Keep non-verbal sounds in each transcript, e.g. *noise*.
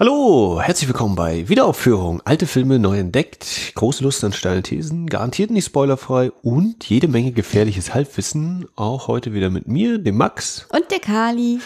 Hallo, herzlich willkommen bei Wiederaufführung. Alte Filme neu entdeckt, große Lust an steile Thesen, garantiert nicht spoilerfrei und jede Menge gefährliches Halbwissen. Auch heute wieder mit mir, dem Max. Und der Kali.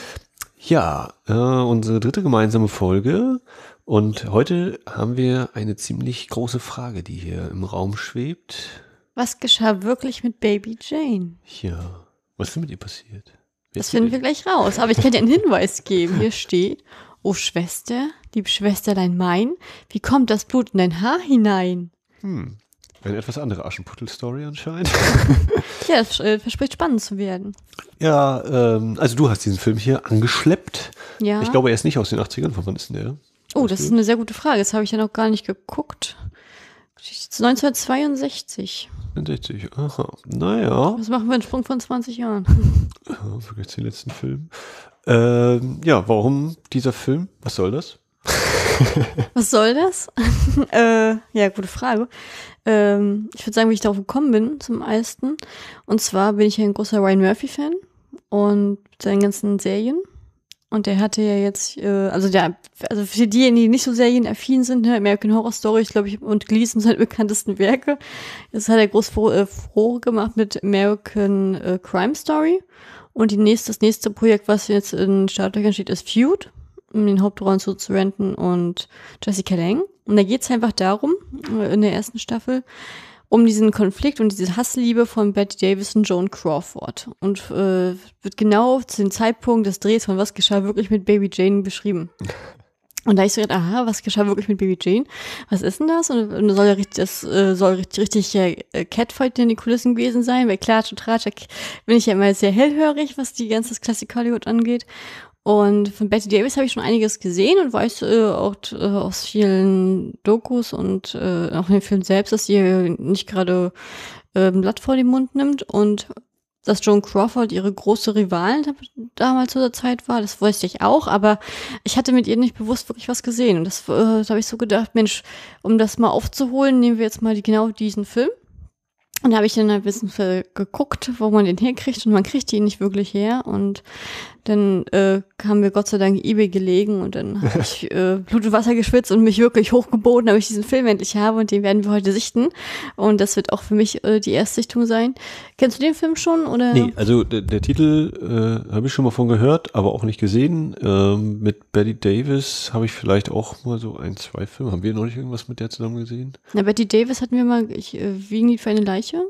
Ja, äh, unsere dritte gemeinsame Folge. Und heute haben wir eine ziemlich große Frage, die hier im Raum schwebt. Was geschah wirklich mit Baby Jane? Ja, was ist mit ihr passiert? Wer das finden wir gleich raus. Aber ich kann dir einen Hinweis geben. Hier steht, oh Schwester, liebe Schwesterlein mein, wie kommt das Blut in dein Haar hinein? Hm. Eine etwas andere Aschenputtel-Story anscheinend. *laughs* ja, es äh, verspricht spannend zu werden. Ja, ähm, also du hast diesen Film hier angeschleppt. Ja. Ich glaube, er ist nicht aus den 80ern. Von wann ist denn der? Oh, das ist eine sehr gute Frage. Das habe ich ja noch gar nicht geguckt. 1962. 62, aha. Naja. Was machen wir einen Sprung von 20 Jahren? Vergiss den letzten Film. Ähm, ja, warum dieser Film? Was soll das? *laughs* Was soll das? *laughs* äh, ja, gute Frage. Ähm, ich würde sagen, wie ich darauf gekommen bin, zum meisten. Und zwar bin ich ja ein großer Ryan Murphy-Fan und seinen ganzen Serien. Und der hatte ja jetzt, äh, also der, also für diejenigen, die nicht so serienaffin sind, ne, American Horror Story, ich glaube, ich, und Glee sind seine bekanntesten Werke. Jetzt hat er groß äh, Froh gemacht mit American äh, Crime Story. Und die nächste, das nächste Projekt, was jetzt in Startlöchern steht, ist Feud um den Hauptrollen zu zu Renten und Jessica Lang. Und da geht es einfach darum, äh, in der ersten Staffel, um diesen Konflikt und diese Hassliebe von Betty Davis und Joan Crawford. Und äh, wird genau zu dem Zeitpunkt des Drehs von Was geschah wirklich mit Baby Jane beschrieben. *laughs* Und da ich so gedacht, aha, was geschah wirklich mit Baby Jane? Was ist denn das? Und, das soll ja richtig, das äh, soll richtig, richtig äh, Catfight in die Kulissen gewesen sein. Bei Klatsch und Tratsch bin ich ja immer sehr hellhörig, was die ganze Klassik Hollywood angeht. Und von Betty Davis habe ich schon einiges gesehen und weiß äh, auch äh, aus vielen Dokus und äh, auch in dem Film selbst, dass sie nicht gerade äh, Blatt vor den Mund nimmt und dass Joan Crawford ihre große Rivalin damals zu der Zeit war, das wusste ich auch, aber ich hatte mit ihr nicht bewusst wirklich was gesehen. Und das, äh, das habe ich so gedacht, Mensch, um das mal aufzuholen, nehmen wir jetzt mal die, genau diesen Film. Und da habe ich dann ein bisschen geguckt, wo man den herkriegt und man kriegt ihn nicht wirklich her. Und dann äh, haben wir Gott sei Dank eBay gelegen und dann habe *laughs* ich äh, Blut und Wasser geschwitzt und mich wirklich hochgeboten, damit ich diesen Film endlich habe und den werden wir heute sichten. Und das wird auch für mich äh, die Erstsichtung sein. Kennst du den Film schon? Oder? Nee, also der, der Titel äh, habe ich schon mal von gehört, aber auch nicht gesehen. Ähm, mit Betty Davis habe ich vielleicht auch mal so ein, zwei Filme. Haben wir noch nicht irgendwas mit der zusammen gesehen? Na, Betty Davis hatten wir mal, ich, äh, Wiegen die für eine Leiche?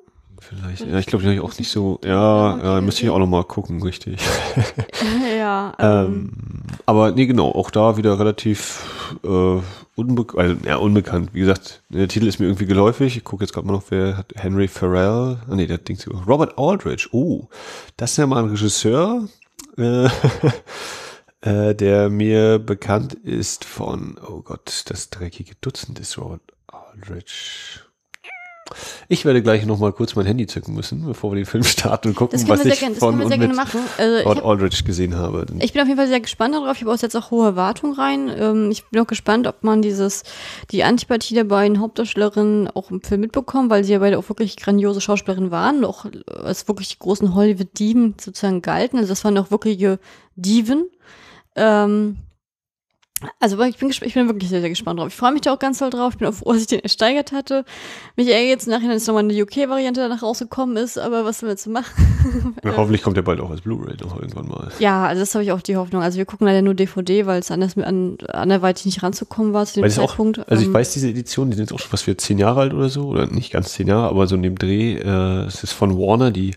Vielleicht. Ja, ich glaube, die habe ich auch nicht so. Ja, ja müsste ich auch nochmal gucken, richtig. *laughs* ja. *laughs* Ähm, ähm. aber nee, genau, auch da wieder relativ äh, unbe also, ja, unbekannt. Wie gesagt, der Titel ist mir irgendwie geläufig. Ich gucke jetzt gerade mal noch, wer hat Henry Farrell. Ah, nee, der Ding zu. Robert Aldridge. Oh, das ist ja mal ein Regisseur, äh, *laughs* äh, der mir bekannt ist von, oh Gott, das dreckige Dutzend ist Robert Aldridge. Ich werde gleich nochmal kurz mein Handy zücken müssen, bevor wir den Film starten und gucken, was ich gern, von und mit machen. Also äh, Ord hab, Aldridge gesehen habe. Ich bin auf jeden Fall sehr gespannt darauf. Ich habe auch jetzt auch hohe Erwartungen rein. Ähm, ich bin auch gespannt, ob man dieses, die Antipathie der beiden Hauptdarstellerinnen auch im Film mitbekommt, weil sie ja beide auch wirklich grandiose Schauspielerinnen waren, auch als wirklich die großen Hollywood-Dieben sozusagen galten. Also das waren auch wirkliche Dieven. Ähm, also ich bin, ich bin wirklich sehr, sehr gespannt drauf. Ich freue mich da auch ganz doll drauf. Ich bin auch froh, dass ich den ersteigert hatte. Mich ärgert jetzt im Nachhinein, dass nochmal eine UK-Variante danach rausgekommen ist, aber was will man jetzt machen? Ja, *laughs* ähm, hoffentlich kommt der bald auch als Blu-ray noch irgendwann mal. Ja, also das habe ich auch die Hoffnung. Also wir gucken leider nur DVD, weil es anders an, anderweitig nicht ranzukommen war zu dem Zeitpunkt. Auch, also ich ähm, weiß, diese Edition, die sind jetzt auch schon fast wieder zehn Jahre alt oder so, oder nicht ganz zehn Jahre, aber so in dem Dreh, äh, es ist von Warner, die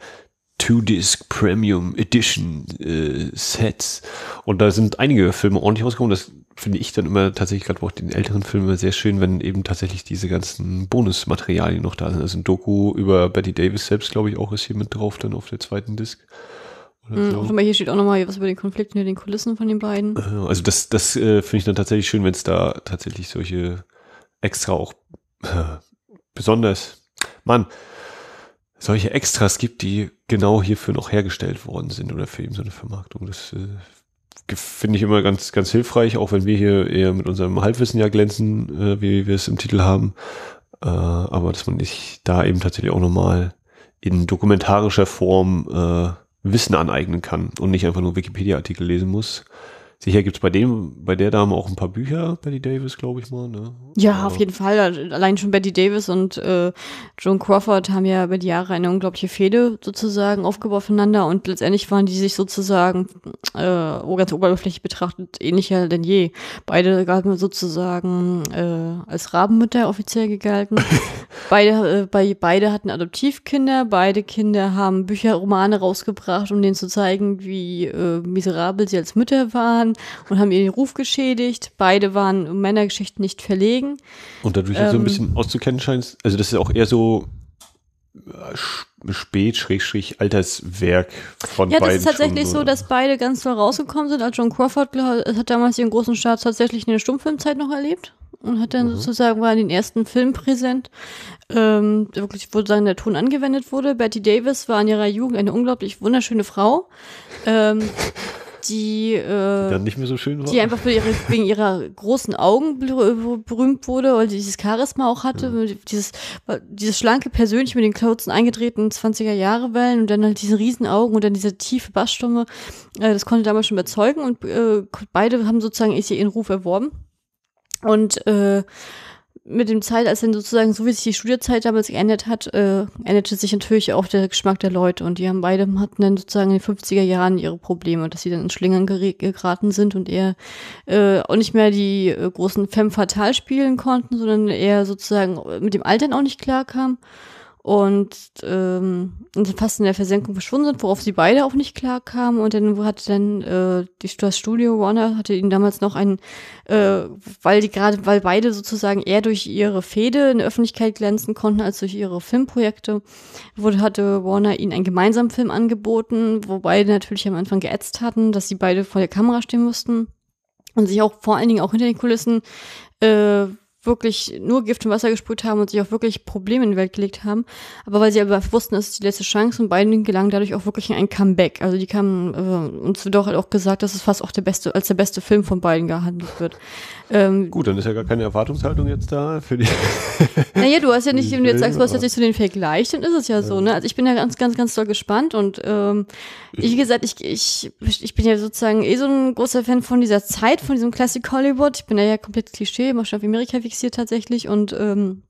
Two-Disc Premium Edition äh, Sets. Und da sind einige Filme ordentlich rausgekommen. Das finde ich dann immer tatsächlich gerade auch den älteren Filmen sehr schön, wenn eben tatsächlich diese ganzen Bonusmaterialien noch da sind. Also ein Doku über Betty Davis selbst, glaube ich, auch ist hier mit drauf, dann auf der zweiten Disc. Oder mhm, so. mhm, hier steht auch nochmal was über den Konflikt hinter den Kulissen von den beiden. Äh, also das, das äh, finde ich dann tatsächlich schön, wenn es da tatsächlich solche extra auch äh, besonders. Mann, solche Extras gibt, die genau hierfür noch hergestellt worden sind oder für eben so eine Vermarktung. Das äh, finde ich immer ganz, ganz hilfreich, auch wenn wir hier eher mit unserem Halbwissen ja glänzen, äh, wie wir es im Titel haben. Äh, aber dass man sich da eben tatsächlich auch nochmal in dokumentarischer Form äh, Wissen aneignen kann und nicht einfach nur Wikipedia-Artikel lesen muss. Sicher gibt es bei dem, bei der Dame auch ein paar Bücher, Betty Davis, glaube ich mal. Ne? Ja, ja, also auf jeden Fall. Allein schon Betty Davis und äh, Joan Crawford haben ja über die Jahre eine unglaubliche Fehde sozusagen aufgebaut voneinander und letztendlich waren die sich sozusagen äh, oh, ganz oberflächlich betrachtet ähnlicher denn je. Beide haben sozusagen äh, als Rabenmütter offiziell gegalten. *laughs* Beide, äh, bei, beide hatten Adoptivkinder, beide Kinder haben Bücher, Romane rausgebracht, um denen zu zeigen, wie äh, miserabel sie als Mütter waren und haben ihren Ruf geschädigt. Beide waren um Männergeschichten nicht verlegen. Und dadurch ähm, so ein ähm, bisschen auszukennen scheint, also das ist auch eher so äh, Spät-Alterswerk von ja, beiden. Ja, das ist tatsächlich so, dass beide ganz toll rausgekommen sind. Als John Crawford hat damals ihren großen Start tatsächlich in der Stummfilmzeit noch erlebt und hat dann mhm. sozusagen war in den ersten Film präsent, ähm, wirklich, wo sozusagen der Ton angewendet wurde. Betty Davis war in ihrer Jugend eine unglaublich wunderschöne Frau. Ähm, die, äh, die dann äh, nicht mehr so schön war. Die einfach ihre, wegen ihrer großen Augen berühmt wurde, weil sie dieses Charisma auch hatte, mhm. dieses, dieses schlanke persönlich mit den kurzen eingetretenen 20er Jahre Wellen und dann halt diese riesen Augen und dann diese tiefe Bassstimme. Äh, das konnte damals schon überzeugen und äh, beide haben sozusagen ihren Ruf erworben. Und äh, mit dem Zeit, als dann sozusagen, so wie sich die Studienzeit damals geändert hat, äh, änderte sich natürlich auch der Geschmack der Leute. Und die haben beide hatten dann sozusagen in den 50er Jahren ihre Probleme, dass sie dann in Schlingern geraten sind und eher äh, auch nicht mehr die äh, großen Femme Fatale spielen konnten, sondern eher sozusagen mit dem Altern auch nicht klarkamen und ähm, fast in der Versenkung verschwunden sind, worauf sie beide auch nicht klar kamen. Und dann hatte dann äh, die, das Studio Warner hatte ihnen damals noch einen, äh, weil die gerade, weil beide sozusagen eher durch ihre Fehde in der Öffentlichkeit glänzen konnten als durch ihre Filmprojekte, wurde hatte Warner ihnen einen gemeinsamen Film angeboten, wo beide natürlich am Anfang geätzt hatten, dass sie beide vor der Kamera stehen mussten und sich auch vor allen Dingen auch hinter den Kulissen äh, wirklich nur Gift und Wasser gesprüht haben und sich auch wirklich Probleme in die Welt gelegt haben. Aber weil sie aber wussten, es ist die letzte Chance und beiden gelang dadurch auch wirklich ein Comeback. Also die kamen, äh, uns wird auch, halt auch gesagt, dass es fast auch der beste, als der beste Film von beiden gehandelt wird. Ähm, Gut, dann ist ja gar keine Erwartungshaltung jetzt da für die. *laughs* naja, du hast ja nicht, wenn du jetzt sagst, du hast jetzt nicht zu den vergleicht, dann ist es ja, ja, so, ne? Also ich bin ja ganz, ganz, ganz doll gespannt und ähm, wie gesagt, ich, ich, ich bin ja sozusagen eh so ein großer Fan von dieser Zeit, von diesem Classic Hollywood. Ich bin ja, ja komplett Klischee, mach schon auf Amerika, wie hier tatsächlich und ähm,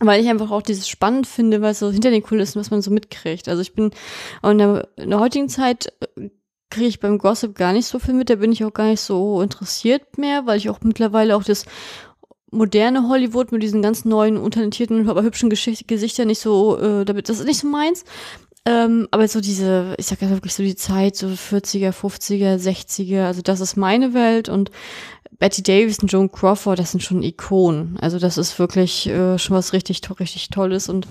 weil ich einfach auch dieses spannend finde, weil so hinter den Kulissen, was man so mitkriegt. Also ich bin in der, in der heutigen Zeit äh, kriege ich beim Gossip gar nicht so viel mit, da bin ich auch gar nicht so interessiert mehr, weil ich auch mittlerweile auch das moderne Hollywood mit diesen ganz neuen, untalentierten, aber hübschen Geschicht Gesichtern nicht so, äh, damit, das ist nicht so meins. Ähm, aber so diese, ich sag ja wirklich so die Zeit, so 40er, 50er, 60er, also das ist meine Welt und Betty Davis und Joan Crawford, das sind schon Ikonen. Also das ist wirklich äh, schon was richtig, richtig Tolles. Und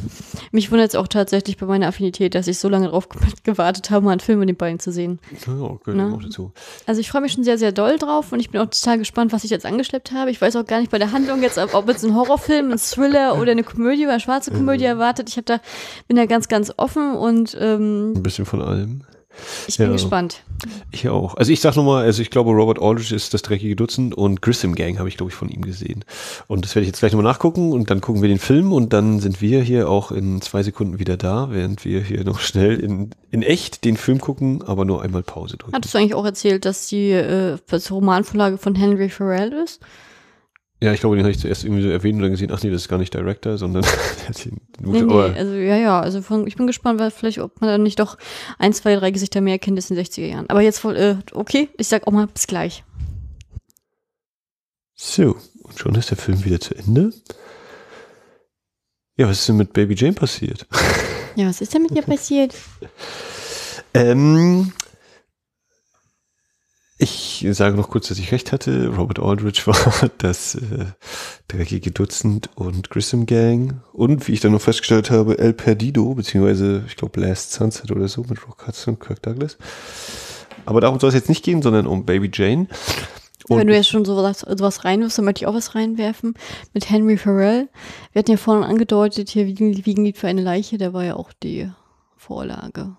mich wundert es auch tatsächlich bei meiner Affinität, dass ich so lange darauf gewartet habe, mal einen Film mit den beiden zu sehen. Ja, okay, ne? auch dazu. Also ich freue mich schon sehr, sehr doll drauf und ich bin auch total gespannt, was ich jetzt angeschleppt habe. Ich weiß auch gar nicht bei der Handlung jetzt, ob, ob jetzt ein Horrorfilm, ein Thriller oder eine Komödie oder eine schwarze Komödie mhm. erwartet. Ich da, bin da ganz, ganz offen und ähm, ein bisschen von allem. Ich bin ja. gespannt. Ich auch. Also ich sag nochmal, also ich glaube, Robert Aldrich ist das dreckige Dutzend und Grissom Gang habe ich, glaube ich, von ihm gesehen. Und das werde ich jetzt gleich nochmal nachgucken und dann gucken wir den Film und dann sind wir hier auch in zwei Sekunden wieder da, während wir hier noch schnell in, in echt den Film gucken, aber nur einmal Pause drücken. Hattest du eigentlich auch erzählt, dass die äh, Romanvorlage von Henry Farrell ist? Ja, ich glaube, den habe ich zuerst irgendwie so erwähnt oder gesehen. Ach nee, das ist gar nicht Director, sondern *laughs* nee, nee, oh. also ja, ja, also von, ich bin gespannt, weil vielleicht, ob man dann nicht doch ein, zwei, drei Gesichter mehr kennt als in den 60er Jahren. Aber jetzt voll, äh, okay, ich sag auch mal bis gleich. So, und schon ist der Film wieder zu Ende. Ja, was ist denn mit Baby Jane passiert? Ja, was ist denn mit ihr *laughs* passiert? ähm, ich sage noch kurz, dass ich recht hatte. Robert Aldrich *laughs* war das äh, dreckige Dutzend und Grissom Gang. Und wie ich dann noch festgestellt habe, El Perdido, beziehungsweise ich glaube Last Sunset oder so mit Rock Hudson und Kirk Douglas. Aber darum soll es jetzt nicht gehen, sondern um Baby Jane. Und Wenn du jetzt schon sowas, sowas reinwirfst, dann möchte ich auch was reinwerfen mit Henry Farrell. Wir hatten ja vorhin angedeutet, hier Wiegen, Wiegenlied für eine Leiche, der war ja auch die Vorlage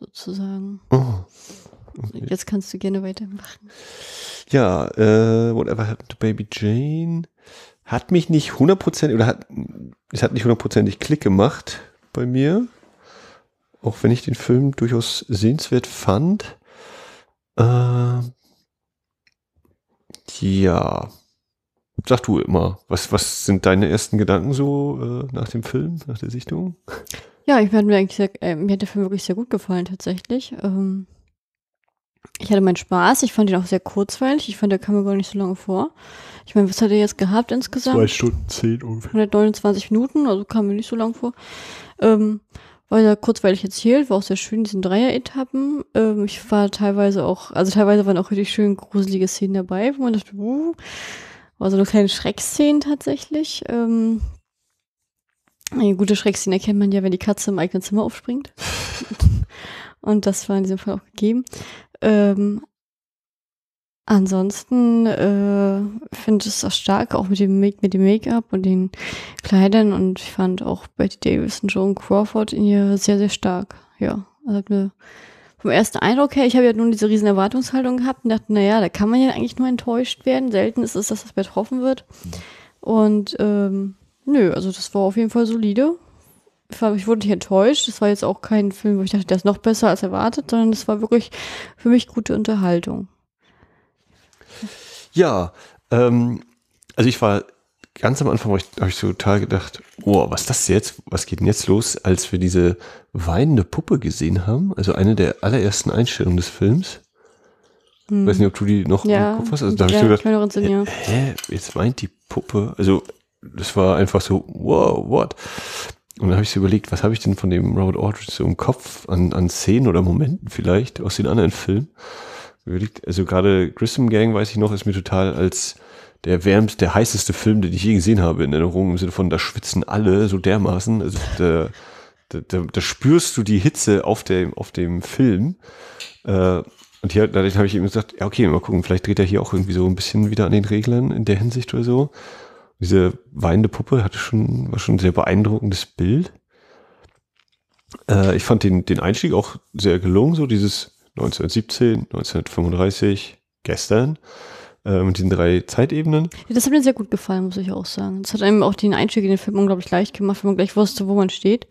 sozusagen. Oh. Jetzt kannst du gerne weitermachen. Ja, äh, Whatever Happened to Baby Jane hat mich nicht hundertprozentig, oder hat, es hat nicht hundertprozentig Klick gemacht bei mir. Auch wenn ich den Film durchaus sehenswert fand. Äh, ja. Sag du immer, was, was sind deine ersten Gedanken so äh, nach dem Film, nach der Sichtung? Ja, ich mir, eigentlich sehr, äh, mir hat der Film wirklich sehr gut gefallen tatsächlich. Ähm, ich hatte meinen Spaß, ich fand ihn auch sehr kurzweilig. Ich fand, der kam mir gar nicht so lange vor. Ich meine, was hat er jetzt gehabt insgesamt? Zwei Stunden zehn ungefähr. 129 Minuten, also kam mir nicht so lang vor. Ähm, weil er kurzweilig erzählt, war auch sehr schön, diesen Dreier-Etappen. Ähm, ich war teilweise auch, also teilweise waren auch richtig schön gruselige Szenen dabei, wo man dachte, uh, war so eine kleine Schreckszene tatsächlich. Ähm, eine gute Schreckszene erkennt man ja, wenn die Katze im eigenen Zimmer aufspringt. *laughs* Und das war in diesem Fall auch gegeben. Ähm, ansonsten äh, finde ich es auch stark, auch mit dem Make, mit dem Make-up und den Kleidern. Und ich fand auch Betty Davis und Joan Crawford in ihr sehr, sehr stark. Ja, also hat mir vom ersten Eindruck her, ich habe ja nun diese riesen Erwartungshaltung gehabt und dachte, naja, da kann man ja eigentlich nur enttäuscht werden. Selten ist es, dass das betroffen wird. Mhm. Und ähm, nö, also das war auf jeden Fall solide ich wurde nicht enttäuscht. Das war jetzt auch kein Film, wo ich dachte, der ist noch besser als erwartet, sondern es war wirklich für mich gute Unterhaltung. Ja, ähm, also ich war ganz am Anfang, habe ich so total gedacht, oh, was ist das jetzt? Was geht denn jetzt los, als wir diese weinende Puppe gesehen haben? Also eine der allerersten Einstellungen des Films. Hm. Weiß nicht, ob du die noch ja, im Kopf hast. Also da ja, ich so gedacht, Sinn, ja. hä, jetzt weint die Puppe. Also das war einfach so, wow, what? Und dann habe ich so überlegt, was habe ich denn von dem Robert Aldridge so im Kopf an, an Szenen oder Momenten vielleicht aus den anderen Filmen? also gerade Grissom Gang, weiß ich noch, ist mir total als der wärmste, der heißeste Film, den ich je gesehen habe in Erinnerung, im Sinne von, da schwitzen alle so dermaßen. Also da, da, da, da spürst du die Hitze auf dem, auf dem Film. Äh, und hier, dadurch habe ich eben gesagt, ja, okay, mal gucken, vielleicht dreht er hier auch irgendwie so ein bisschen wieder an den Reglern in der Hinsicht oder so diese weinende Puppe hatte schon, war schon ein sehr beeindruckendes Bild. Äh, ich fand den, den Einstieg auch sehr gelungen, so dieses 1917, 1935, gestern äh, mit den drei Zeitebenen. Ja, das hat mir sehr gut gefallen, muss ich auch sagen. Das hat einem auch den Einstieg in den Film unglaublich leicht gemacht, wenn man gleich wusste, wo man steht.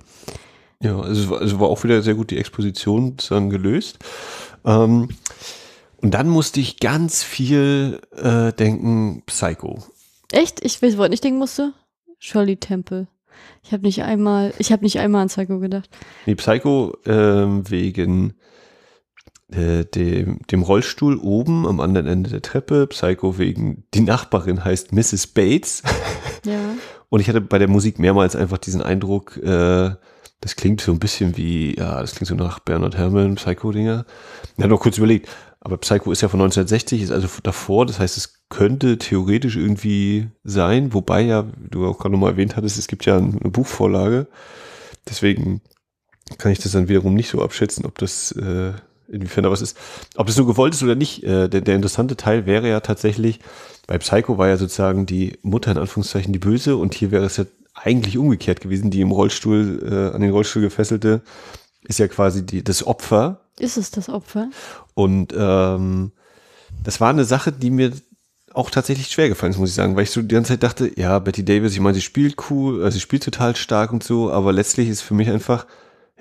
Ja, also, also war auch wieder sehr gut die Exposition dann gelöst. Ähm, und dann musste ich ganz viel äh, denken, Psycho. Echt? Ich weiß, woran ich denken musste? Shirley Temple. Ich habe nicht einmal, ich habe nicht einmal an Psycho gedacht. Nee, Psycho ähm, wegen äh, dem, dem Rollstuhl oben am anderen Ende der Treppe. Psycho wegen die Nachbarin heißt Mrs. Bates. Ja. *laughs* Und ich hatte bei der Musik mehrmals einfach diesen Eindruck, äh, das klingt so ein bisschen wie, ja, das klingt so nach Bernard Herrmann, Psycho-Dinger. Ich habe noch kurz überlegt, aber Psycho ist ja von 1960, ist also davor, das heißt, es könnte theoretisch irgendwie sein, wobei ja, du auch gerade nochmal erwähnt hattest, es gibt ja eine Buchvorlage. Deswegen kann ich das dann wiederum nicht so abschätzen, ob das, äh, inwiefern da was ist. Ob das nur gewollt ist oder nicht, äh, der, der interessante Teil wäre ja tatsächlich, bei Psycho war ja sozusagen die Mutter in Anführungszeichen die Böse und hier wäre es ja eigentlich umgekehrt gewesen, die im Rollstuhl, äh, an den Rollstuhl gefesselte, ist ja quasi die, das Opfer ist es das Opfer? Und ähm, das war eine Sache, die mir auch tatsächlich schwer gefallen ist, muss ich sagen, weil ich so die ganze Zeit dachte, ja, Betty Davis, ich meine, sie spielt cool, also sie spielt total stark und so, aber letztlich ist für mich einfach,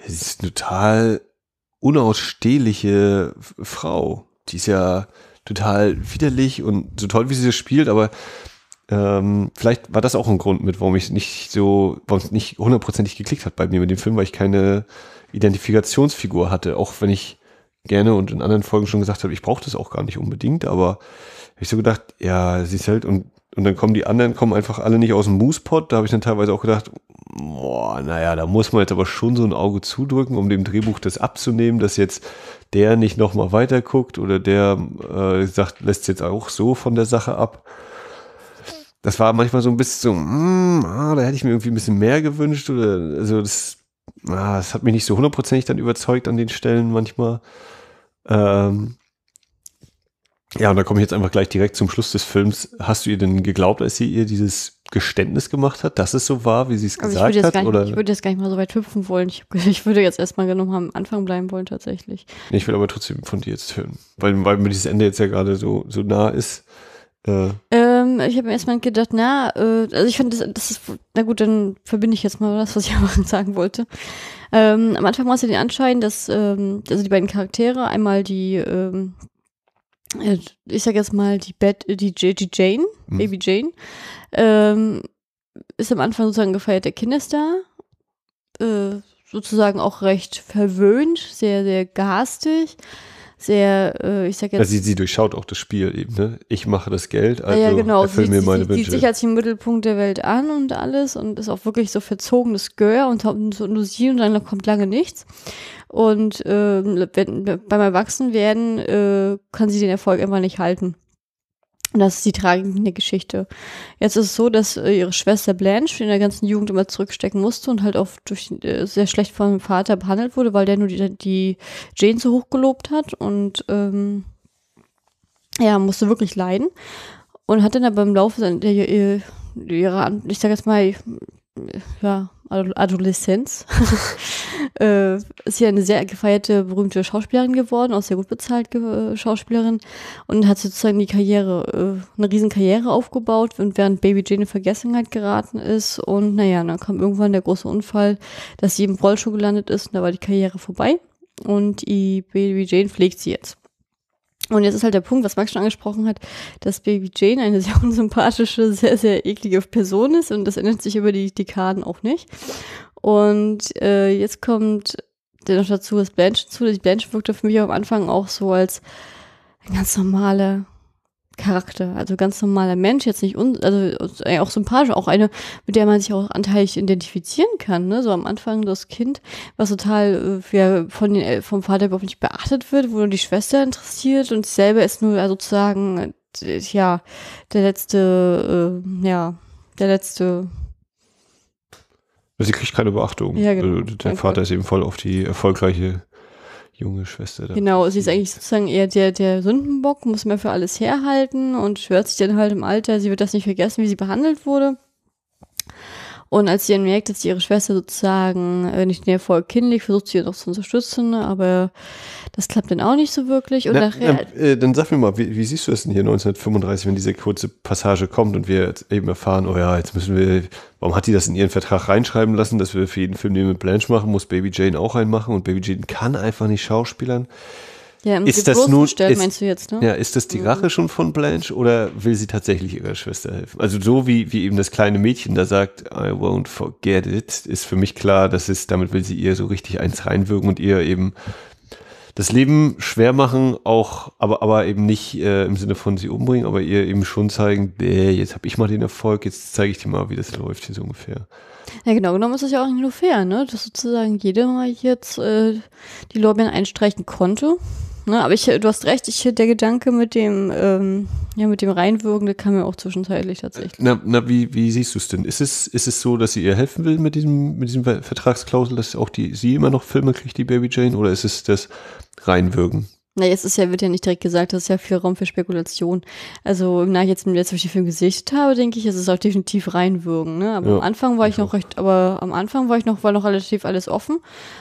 sie ist eine total unausstehliche Frau. Die ist ja total widerlich und so toll, wie sie das spielt, aber ähm, vielleicht war das auch ein Grund mit, warum ich nicht so, warum es nicht hundertprozentig geklickt hat bei mir mit dem Film, weil ich keine Identifikationsfigur hatte. Auch wenn ich gerne und in anderen Folgen schon gesagt habe, ich brauche das auch gar nicht unbedingt, aber ich so gedacht, ja, sie ist halt und und dann kommen die anderen, kommen einfach alle nicht aus dem Moosepot. Da habe ich dann teilweise auch gedacht, boah, naja, da muss man jetzt aber schon so ein Auge zudrücken, um dem Drehbuch das abzunehmen, dass jetzt der nicht nochmal weiterguckt oder der äh, sagt, lässt jetzt auch so von der Sache ab. Das war manchmal so ein bisschen so, mm, ah, da hätte ich mir irgendwie ein bisschen mehr gewünscht. Oder also das ah, das hat mich nicht so hundertprozentig dann überzeugt an den Stellen manchmal. Ähm, ja, und da komme ich jetzt einfach gleich direkt zum Schluss des Films. Hast du ihr denn geglaubt, als sie ihr dieses Geständnis gemacht hat, dass es so war, wie sie es also gesagt hat? Nicht, oder? Ich würde jetzt gar nicht mal so weit hüpfen wollen. Ich, *laughs* ich würde jetzt erstmal genommen am Anfang bleiben wollen, tatsächlich. Ich will aber trotzdem von dir jetzt hören, weil, weil mir dieses Ende jetzt ja gerade so, so nah ist. Äh. Ähm, ich habe mir erstmal gedacht, na, äh, also ich finde, das, das, ist, na gut, dann verbinde ich jetzt mal das, was ich am *laughs* sagen wollte. Ähm, am Anfang war es ja den Anschein, dass, ähm, also die beiden Charaktere, einmal die, ähm, äh, ich sag jetzt mal, die, Bad, äh, die, die Jane, mhm. Baby Jane, ähm, ist am Anfang sozusagen gefeiert, der Kinderstar, äh, sozusagen auch recht verwöhnt, sehr, sehr garstig sehr, äh, ich sag jetzt. Also sie, sie durchschaut auch das Spiel eben, ne? Ich mache das Geld, also ja, genau. erfüll mir sie, meine sie, Wünsche. Sie sieht sich als den Mittelpunkt der Welt an und alles und ist auch wirklich so verzogenes Gör und so nur sie und dann kommt lange nichts. Und äh, wenn, beim Erwachsenwerden äh, kann sie den Erfolg immer nicht halten. Und das ist die tragende Geschichte. Jetzt ist es so, dass äh, ihre Schwester Blanche in der ganzen Jugend immer zurückstecken musste und halt oft durch, äh, sehr schlecht vom Vater behandelt wurde, weil der nur die, die Jane so hoch gelobt hat und ähm, ja, musste wirklich leiden. Und hat dann aber im Laufe ihrer, ihrer ich sag jetzt mal, ja, Adoleszenz, *laughs* äh, ist ja eine sehr gefeierte, berühmte Schauspielerin geworden, auch sehr gut bezahlte äh, Schauspielerin und hat sozusagen die Karriere, äh, eine riesen Karriere aufgebaut während Baby Jane in Vergessenheit geraten ist und naja, dann kam irgendwann der große Unfall, dass sie im Rollschuh gelandet ist und da war die Karriere vorbei und die Baby Jane pflegt sie jetzt. Und jetzt ist halt der Punkt, was Max schon angesprochen hat, dass Baby Jane eine sehr *laughs* unsympathische, sehr, sehr eklige Person ist und das ändert sich über die Dekaden auch nicht. Und äh, jetzt kommt dennoch dazu, dass Blanche zu, die Blanche wirkte für mich am Anfang auch so als eine ganz normale, Charakter, also ganz normaler Mensch, jetzt nicht un, also äh, auch sympathisch, auch eine, mit der man sich auch anteilig identifizieren kann, ne? So am Anfang das Kind, was total äh, ja, von den, vom Vater überhaupt nicht beachtet wird, wo nur die Schwester interessiert und selber ist nur sozusagen äh, ja der letzte, äh, ja der letzte. Sie kriegt keine Beachtung. Ja, genau. Also, der Danke. Vater ist eben voll auf die erfolgreiche junge Schwester. Genau, sie ist eigentlich sozusagen eher der, der Sündenbock, muss mehr für alles herhalten und schwört sich dann halt im Alter, sie wird das nicht vergessen, wie sie behandelt wurde. Und als sie dann merkt, dass ihre Schwester sozusagen äh, nicht mehr der kindlich versucht, sie noch zu unterstützen, aber das klappt dann auch nicht so wirklich. Und na, nachher, na, äh, dann sag mir mal, wie, wie, siehst du es denn hier 1935, wenn diese kurze Passage kommt und wir eben erfahren, oh ja, jetzt müssen wir, warum hat die das in ihren Vertrag reinschreiben lassen, dass wir für jeden Film, den wir mit Blanche machen, muss Baby Jane auch einen machen und Baby Jane kann einfach nicht schauspielern. Ja, im ist das nun, stellt, ist, meinst du jetzt, ne? Ja, ist das die Rache schon von Blanche oder will sie tatsächlich ihrer Schwester helfen? Also so wie, wie eben das kleine Mädchen da sagt, I won't forget it, ist für mich klar, dass es, damit will sie ihr so richtig eins reinwirken und ihr eben das Leben schwer machen, auch, aber, aber eben nicht äh, im Sinne von sie umbringen, aber ihr eben schon zeigen, äh, jetzt habe ich mal den Erfolg, jetzt zeige ich dir mal, wie das läuft hier so ungefähr. Ja, genau genommen ist das ja auch nicht nur fair, ne? Dass sozusagen jeder mal jetzt äh, die Lorbeeren einstreichen konnte. Ne, aber ich, äh, du hast recht, ich, der Gedanke mit dem, ähm, ja, mit dem Reinwürgen, der kam mir auch zwischenzeitlich tatsächlich. Na, na wie, wie siehst du es denn? Ist es, ist es so, dass sie ihr helfen will mit diesem, mit diesem Vertragsklausel, dass auch die, sie immer noch Filme kriegt, die Baby Jane, oder ist es das Reinwürgen? Naja, es ist ja, wird ja nicht direkt gesagt, das ist ja viel Raum für Spekulation. Also, na, jetzt, wenn ich den Film gesichtet habe, denke ich, es ist auch definitiv reinwirken, ne? Aber ja, am Anfang war ich noch recht, aber am Anfang war ich noch, war noch relativ alles offen,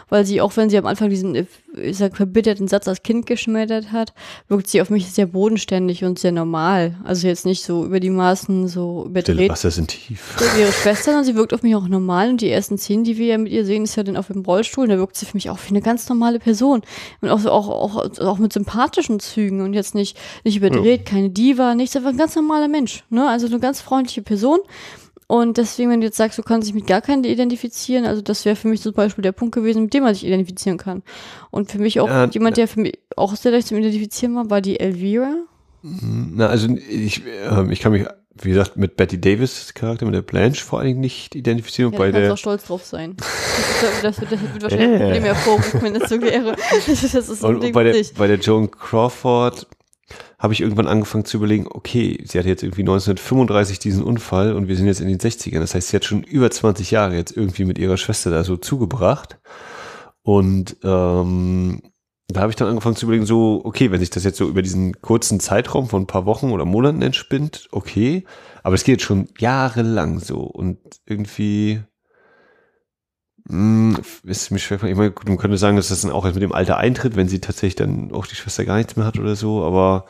weil sie, auch wenn sie am Anfang diesen, ich sag, verbitterten Satz als Kind geschmettert hat, wirkt sie auf mich sehr bodenständig und sehr normal. Also jetzt nicht so über die Maßen so überdreht. Stille Wasser sind tief. Ihre Schwestern und sie wirkt auf mich auch normal und die ersten Szenen, die wir ja mit ihr sehen, ist ja dann auf dem Rollstuhl und da wirkt sie für mich auch wie eine ganz normale Person. Und auch, auch, auch, auch mit sympathischen Zügen und jetzt nicht, nicht überdreht, ja. keine Diva, nichts, einfach ein ganz normaler Mensch. Ne? Also eine ganz freundliche Person. Und deswegen, wenn du jetzt sagst, du kannst dich mit gar keinem identifizieren, also das wäre für mich zum Beispiel der Punkt gewesen, mit dem man sich identifizieren kann. Und für mich auch äh, jemand, der für mich auch sehr leicht zum Identifizieren war, war die Elvira. Na, also ich, ähm, ich kann mich, wie gesagt, mit Betty Davis Charakter, mit der Blanche vor allen Dingen nicht identifizieren. Ja, bei der auch stolz drauf sein. Das, wird wahrscheinlich ein Problem hervorrufen, wenn das so wäre. *laughs* Das ist so und, und bei, der, bei der Joan Crawford habe ich irgendwann angefangen zu überlegen, okay, sie hatte jetzt irgendwie 1935 diesen Unfall und wir sind jetzt in den 60ern. Das heißt, sie hat schon über 20 Jahre jetzt irgendwie mit ihrer Schwester da so zugebracht. Und ähm, da habe ich dann angefangen zu überlegen, so, okay, wenn sich das jetzt so über diesen kurzen Zeitraum von ein paar Wochen oder Monaten entspinnt, okay, aber es geht jetzt schon jahrelang so und irgendwie mh, hm, ist mir schwer, ich meine, man könnte sagen, dass das dann auch erst mit dem Alter eintritt, wenn sie tatsächlich dann auch die Schwester gar nichts mehr hat oder so, aber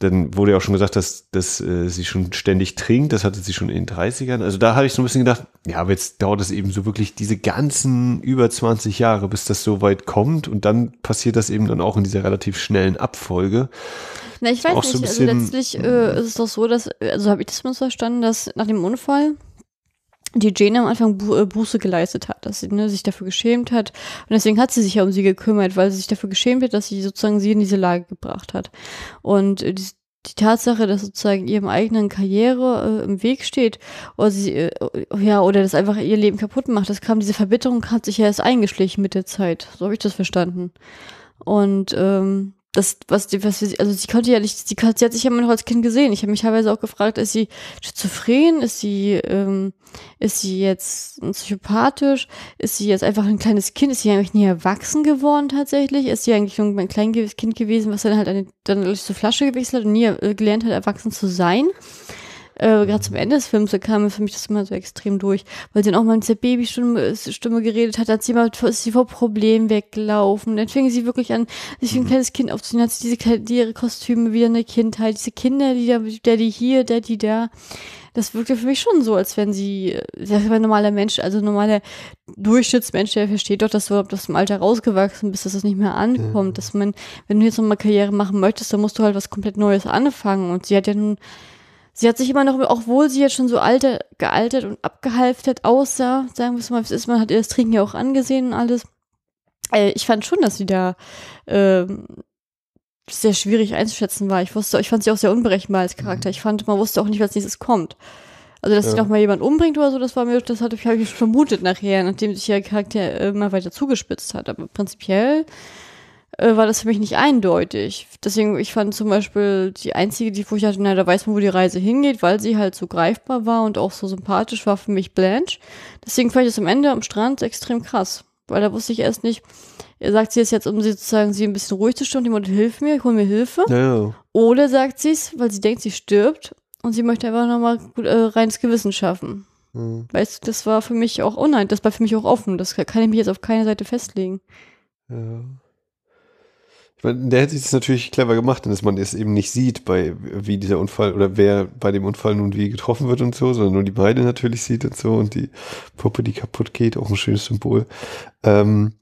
dann wurde ja auch schon gesagt, dass, dass äh, sie schon ständig trinkt. Das hatte sie schon in den 30ern. Also da habe ich so ein bisschen gedacht, ja, aber jetzt dauert es eben so wirklich diese ganzen über 20 Jahre, bis das so weit kommt. Und dann passiert das eben dann auch in dieser relativ schnellen Abfolge. Na, ich weiß nicht. So also letztlich äh, ist es doch so, dass, also habe ich das mal verstanden, dass nach dem Unfall die Jane am Anfang Bu äh, Buße geleistet hat, dass sie ne, sich dafür geschämt hat. Und deswegen hat sie sich ja um sie gekümmert, weil sie sich dafür geschämt hat, dass sie sozusagen sie in diese Lage gebracht hat. Und äh, die, die Tatsache, dass sozusagen ihrem eigenen Karriere äh, im Weg steht oder sie äh, ja oder das einfach ihr Leben kaputt macht, das kam diese Verbitterung hat sich ja erst eingeschlichen mit der Zeit. So habe ich das verstanden. Und ähm, das, was die, was sie, also sie konnte ja nicht, sie, sie hat sich ja immer noch als Kind gesehen. Ich habe mich teilweise auch gefragt, ist sie schizophren? Ist sie, ähm, ist sie jetzt psychopathisch? Ist sie jetzt einfach ein kleines Kind? Ist sie eigentlich nie erwachsen geworden tatsächlich? Ist sie eigentlich nur ein kleines Kind gewesen, was dann halt eine, dann durch so Flasche gewechselt hat und nie äh, gelernt hat, erwachsen zu sein? äh, gerade zum Ende des Films, da kam für mich das immer so extrem durch, weil sie dann auch mal mit der Babystimme äh, geredet hat, hat sie mal ist sie vor Problemen weggelaufen. Dann fing sie wirklich an, sich wie ein mhm. kleines Kind aufzunehmen, hat sie diese die ihre Kostüme wieder in der Kindheit, diese Kinder, die da, der die hier, der die da. Das wirkte für mich schon so, als wenn sie, das äh, ist ein normaler Mensch, also normaler Durchschnittsmensch, der versteht doch, dass du aus dem Alter rausgewachsen bist, dass das nicht mehr ankommt, dass man, wenn du jetzt nochmal Karriere machen möchtest, dann musst du halt was komplett Neues anfangen. Und sie hat ja nun Sie hat sich immer noch, obwohl sie jetzt schon so alte, gealtert und abgehalftert aussah, sagen wir es mal, es ist, man hat ihr das Trinken ja auch angesehen und alles. Äh, ich fand schon, dass sie da äh, sehr schwierig einzuschätzen war. Ich wusste, ich fand sie auch sehr unberechenbar als Charakter. Mhm. Ich fand, man wusste auch nicht, was nächstes kommt. Also, dass ja. sie noch mal jemand umbringt oder so, das war mir, das hatte ich, habe ich vermutet nachher, nachdem sich ihr Charakter äh, immer weiter zugespitzt hat. Aber prinzipiell äh, war das für mich nicht eindeutig. Deswegen, ich fand zum Beispiel die einzige, die wo ich hatte, na, da weiß man, wo die Reise hingeht, weil sie halt so greifbar war und auch so sympathisch war für mich Blanche. Deswegen fand ich das am Ende am Strand extrem krass. Weil da wusste ich erst nicht, er sagt sie es jetzt, um sie sozusagen sie ein bisschen ruhig zu stellen, die Mutter, hilf mir, ich hol mir Hilfe. No. Oder sagt sie es, weil sie denkt, sie stirbt und sie möchte einfach nochmal äh, reines Gewissen schaffen. Mhm. Weißt du, das war für mich auch, oh nein, das war für mich auch offen. Das kann ich mich jetzt auf keine Seite festlegen. Ja. Ich meine, der hätte sich das natürlich clever gemacht, dass man es eben nicht sieht, bei wie dieser Unfall oder wer bei dem Unfall nun wie getroffen wird und so, sondern nur die beiden natürlich sieht und so und die Puppe, die kaputt geht, auch ein schönes Symbol. Ähm,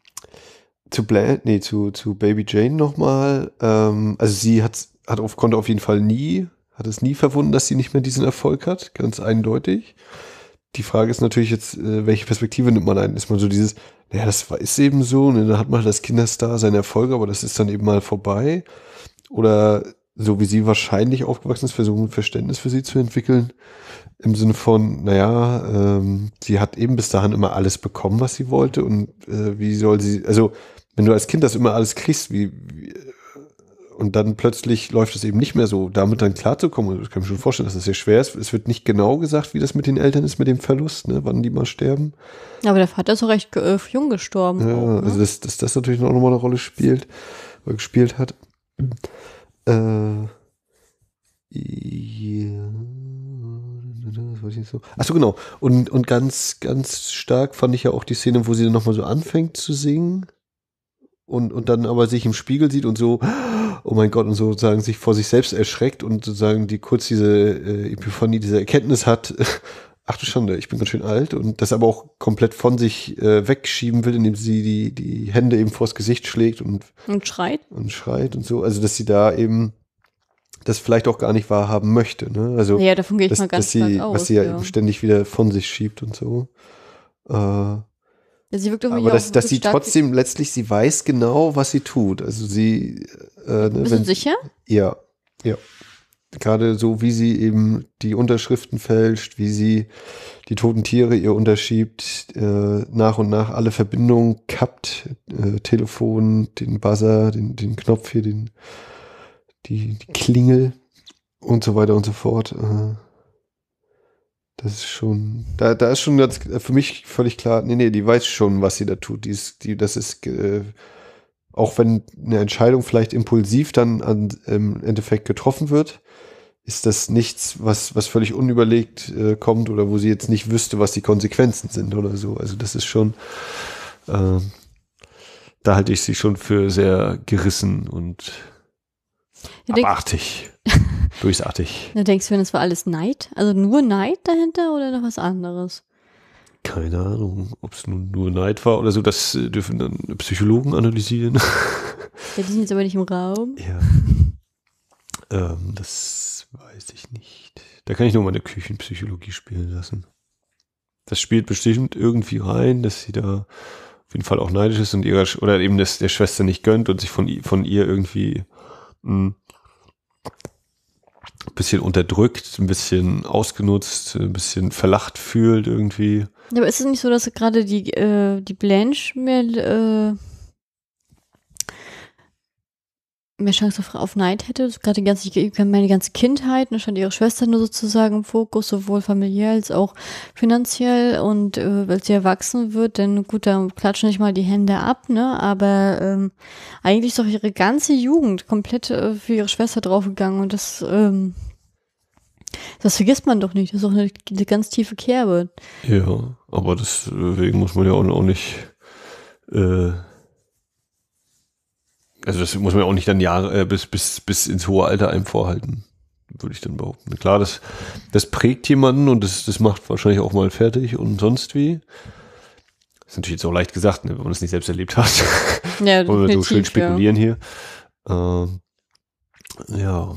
zu Bland, nee, zu, zu Baby Jane nochmal. Ähm, also sie hat, hat auf, konnte auf jeden Fall nie, hat es nie verwunden, dass sie nicht mehr diesen Erfolg hat, ganz eindeutig. Die Frage ist natürlich jetzt, äh, welche Perspektive nimmt man ein? Ist man so dieses, naja, das war, ist eben so, ne? dann hat mal als Kinderstar seine Erfolge, aber das ist dann eben mal vorbei. Oder so wie sie wahrscheinlich aufgewachsen ist, versuchen Verständnis für sie zu entwickeln. Im Sinne von, naja, ähm, sie hat eben bis dahin immer alles bekommen, was sie wollte. Und äh, wie soll sie, also wenn du als Kind das immer alles kriegst, wie, wie und dann plötzlich läuft es eben nicht mehr so, damit dann klarzukommen. Ich kann mir schon vorstellen, dass das sehr schwer ist. Es wird nicht genau gesagt, wie das mit den Eltern ist, mit dem Verlust, ne? wann die mal sterben. Aber der Vater ist auch recht äh, jung gestorben. Ja, auch, ne? also dass, dass das natürlich auch nochmal eine Rolle spielt, oder äh, gespielt hat. Äh, ja. So. Achso, genau. Und, und ganz, ganz stark fand ich ja auch die Szene, wo sie dann nochmal so anfängt zu singen und, und dann aber sich im Spiegel sieht und so oh mein Gott, und sozusagen sich vor sich selbst erschreckt und sozusagen die kurz diese äh, Epiphanie, diese Erkenntnis hat, *laughs* ach du Schande, ich bin ganz schön alt und das aber auch komplett von sich äh, wegschieben will, indem sie die, die Hände eben vors Gesicht schlägt und, und schreit. Und schreit und so. Also, dass sie da eben das vielleicht auch gar nicht wahrhaben möchte. Ne? Also, ja, davon gehe ich dass, mal ganz stark sie, aus. Was sie ja, ja, eben ständig wieder von sich schiebt und so. Äh, ja, aber dass, dass sie trotzdem letztlich, sie weiß genau, was sie tut. Also sie äh, ne, Bist wenn, du sicher? Ja, ja. Gerade so, wie sie eben die Unterschriften fälscht, wie sie die toten Tiere ihr unterschiebt, äh, nach und nach alle Verbindungen kappt, äh, Telefon, den Buzzer, den, den Knopf hier, den, die, die Klingel und so weiter und so fort. Äh. Das ist schon, da, da ist schon ganz, äh, für mich völlig klar, nee, nee, die weiß schon, was sie da tut. Die ist, die, das ist äh, auch wenn eine Entscheidung vielleicht impulsiv dann an, im Endeffekt getroffen wird, ist das nichts, was, was völlig unüberlegt äh, kommt oder wo sie jetzt nicht wüsste, was die Konsequenzen sind oder so. Also das ist schon, äh, da halte ich sie schon für sehr gerissen und ja, abartig, bösartig. *laughs* Da denkst du, wenn das war alles Neid? Also nur Neid dahinter oder noch was anderes? keine Ahnung, ob es nun nur Neid war oder so, das äh, dürfen dann Psychologen analysieren. Ja, *laughs* die sind jetzt aber nicht im Raum. Ja. Ähm, das weiß ich nicht. Da kann ich nur meine Küchenpsychologie spielen lassen. Das spielt bestimmt irgendwie rein, dass sie da auf jeden Fall auch neidisch ist und ihrer oder eben das der Schwester nicht gönnt und sich von, von ihr irgendwie mh, hm, ein bisschen unterdrückt, ein bisschen ausgenutzt, ein bisschen verlacht fühlt irgendwie. Aber ist es nicht so, dass gerade die, äh, die Blanche mehr äh, mehr Chance auf, auf Neid hätte. Gerade ganze, meine ganze Kindheit, ne, stand ihre Schwester nur sozusagen im Fokus, sowohl familiär als auch finanziell. Und äh, als sie erwachsen wird, dann gut, da klatschen nicht mal die Hände ab, ne? Aber ähm, eigentlich ist doch ihre ganze Jugend komplett äh, für ihre Schwester draufgegangen und das, ähm, das vergisst man doch nicht. Das ist doch eine, eine ganz tiefe Kerbe. Ja, aber deswegen äh, muss man ja auch nicht äh, also das muss man ja auch nicht dann Jahre, äh, bis, bis, bis ins hohe Alter einem vorhalten, würde ich dann behaupten. Klar, das, das prägt jemanden und das, das macht wahrscheinlich auch mal fertig und sonst wie. Das ist natürlich jetzt auch leicht gesagt, ne, wenn man es nicht selbst erlebt hat. *laughs* Ja, Wollen wir so schön spekulieren ja. hier. Ähm, ja.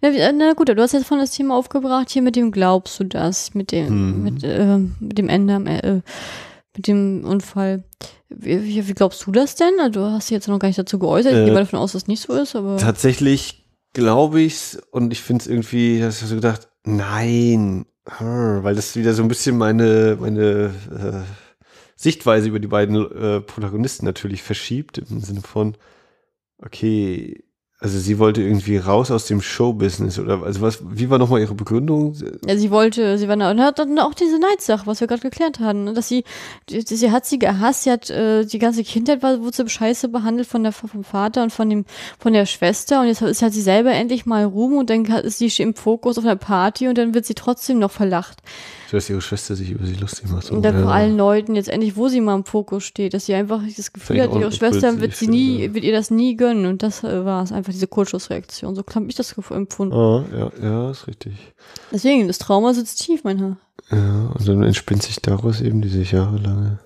Na, äh, na, gut, du hast jetzt von das Thema aufgebracht, hier mit dem glaubst du das, mit dem, hm. mit, äh, mit dem Ende äh, mit dem Unfall. Wie, wie, glaubst du das denn? Also, du hast dich jetzt noch gar nicht dazu geäußert. Äh, ich gehe äh, mal davon aus, dass es nicht so ist, aber. Tatsächlich glaube ich es und ich finde es irgendwie, dass ich so gedacht, nein, hm, weil das wieder so ein bisschen meine, meine äh, Sichtweise über die beiden äh, Protagonisten natürlich verschiebt, im Sinne von, okay, also sie wollte irgendwie raus aus dem Showbusiness oder also was, wie war nochmal ihre Begründung? Ja, sie wollte, sie war und hat dann auch diese Neidsache, was wir gerade geklärt hatten, ne, dass sie, die, sie hat sie gehasst, sie hat äh, die ganze Kindheit war, wurde so scheiße behandelt von der vom Vater und von dem von der Schwester und jetzt hat, sie selber endlich mal Ruhm und dann ist sie im Fokus auf einer Party und dann wird sie trotzdem noch verlacht. So dass ihre Schwester sich über sie lustig macht. Und dann ja. vor allen Leuten jetzt endlich, wo sie mal im Fokus steht, dass sie einfach das Gefühl hat, ihre Schwester wird sie nie, wird ihr das nie gönnen und das äh, war es einfach einfach diese Kurzschlussreaktion. So habe ich das empfunden. Ah, ja, ja, ist richtig. Deswegen, das Trauma sitzt tief, mein Herr. Ja, und dann entspinnt sich daraus eben diese jahrelange.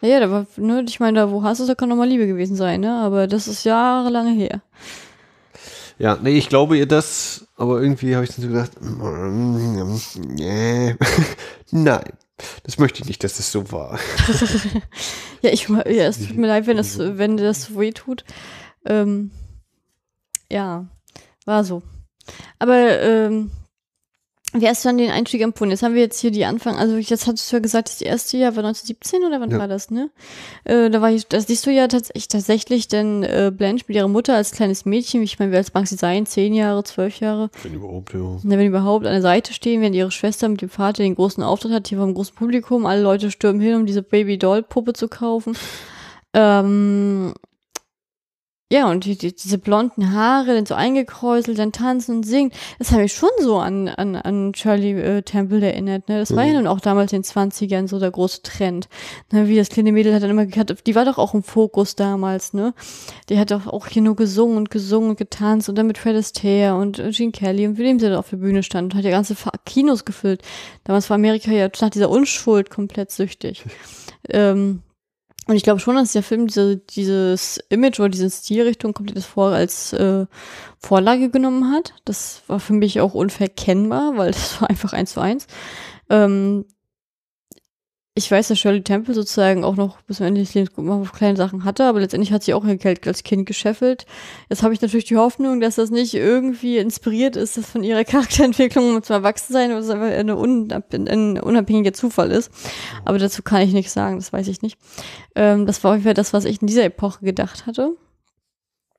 Ja, da war, ne, ich meine, da wo Hass ist, da kann nochmal Liebe gewesen sein, ne? Aber das ist jahrelange her. Ja, nee, ich glaube ihr das, aber irgendwie habe ich dann so gedacht, nee, *laughs* nein. Das möchte ich nicht, dass das so war. *laughs* ja, ich, ja, es tut mir leid, wenn *laughs* das, wenn das weh tut. Ähm, ja, war so. Aber ähm, wie hast du dann den Einstieg empfunden? Jetzt haben wir jetzt hier die Anfang, also jetzt hattest du ja gesagt, das erste Jahr war 1917 oder wann ja. war das, ne? Äh, da war ich, das siehst du ja tatsächlich, tatsächlich denn äh, Blanche mit ihrer Mutter als kleines Mädchen, ich meine, wie als mag sie sein, zehn Jahre, zwölf Jahre? Wenn überhaupt, ja. wenn überhaupt an der Seite stehen, wenn ihre Schwester mit dem Vater den großen Auftritt hat, hier vom großen Publikum, alle Leute stürmen hin, um diese Baby-Doll-Puppe zu kaufen. Ähm, ja, und die, die, diese blonden Haare, dann so eingekräuselt, dann tanzen und singen. Das habe ich schon so an, an, an Charlie äh, Temple erinnert. Ne? Das mhm. war ja mhm. nun auch damals in den 20ern so der große Trend. Ne? Wie das kleine Mädel hat dann immer gehabt, die war doch auch im Fokus damals, ne? Die hat doch auch hier nur gesungen und gesungen und getanzt und dann mit Fred Astaire und äh, Gene Kelly und mit sie da auf der Bühne stand und hat ja ganze Kinos gefüllt. Damals war Amerika ja nach dieser Unschuld komplett süchtig. *laughs* ähm, und ich glaube schon, dass der Film diese, dieses Image oder diese Stilrichtung komplett Vor als äh, Vorlage genommen hat. Das war für mich auch unverkennbar, weil *laughs* das war einfach eins zu eins. Ähm, ich weiß, dass Shirley Temple sozusagen auch noch bis zum Ende des Lebens gut mal auf kleine Sachen hatte, aber letztendlich hat sie auch ihr Geld als Kind gescheffelt. Jetzt habe ich natürlich die Hoffnung, dass das nicht irgendwie inspiriert ist, dass von ihrer *laughs* Charakterentwicklung zum Erwachsensein oder dass einfach eine unab ein unabhängiger Zufall ist. Aber dazu kann ich nichts sagen, das weiß ich nicht. Ähm, das war ungefähr das, was ich in dieser Epoche gedacht hatte.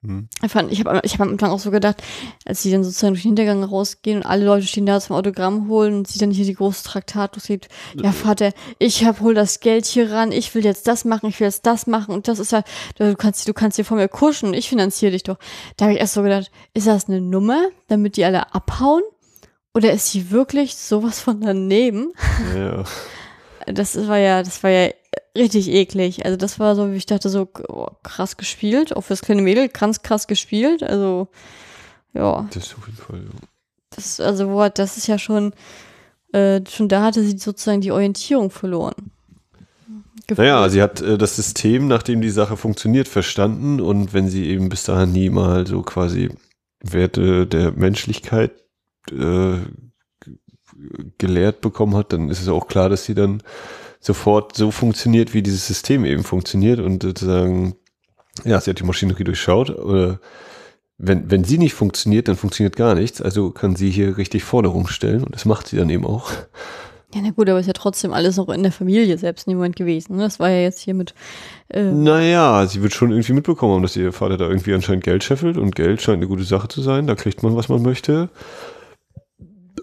Mhm. Ich, habe ich hab am Anfang auch so gedacht, als sie dann sozusagen durch den Hintergang rausgehen und alle Leute stehen da zum Autogramm holen und sie dann hier die große Traktat durchgibt. Ja, Vater, ich hab, hol das Geld hier ran, ich will jetzt das machen, ich will jetzt das machen und das ist halt, du kannst, du kannst hier von mir kuschen und ich finanziere dich doch. Da habe ich erst so gedacht, ist das eine Nummer, damit die alle abhauen? Oder ist sie wirklich sowas von daneben? Ja. Das war ja, das war ja richtig eklig. Also das war so, wie ich dachte, so oh, krass gespielt. Auch fürs kleine Mädel ganz krass gespielt. Also, ja. Das ist auf jeden Fall, ja. Das, also, boah, das ist ja schon, äh, schon da hatte sie sozusagen die Orientierung verloren. Gefühl. Naja, sie hat äh, das System, nachdem die Sache funktioniert, verstanden und wenn sie eben bis dahin nie mal so quasi Werte der Menschlichkeit äh, gelehrt bekommen hat, dann ist es auch klar, dass sie dann sofort so funktioniert, wie dieses System eben funktioniert und sozusagen, ja, sie hat die Maschinerie durchschaut oder wenn, wenn sie nicht funktioniert, dann funktioniert gar nichts. Also kann sie hier richtig Forderungen stellen und das macht sie dann eben auch. Ja, na gut, aber ist ja trotzdem alles noch in der Familie selbst niemand gewesen. Ne? Das war ja jetzt hier mit. Äh naja, sie wird schon irgendwie mitbekommen haben, dass ihr Vater da irgendwie anscheinend Geld scheffelt und Geld scheint eine gute Sache zu sein. Da kriegt man, was man möchte.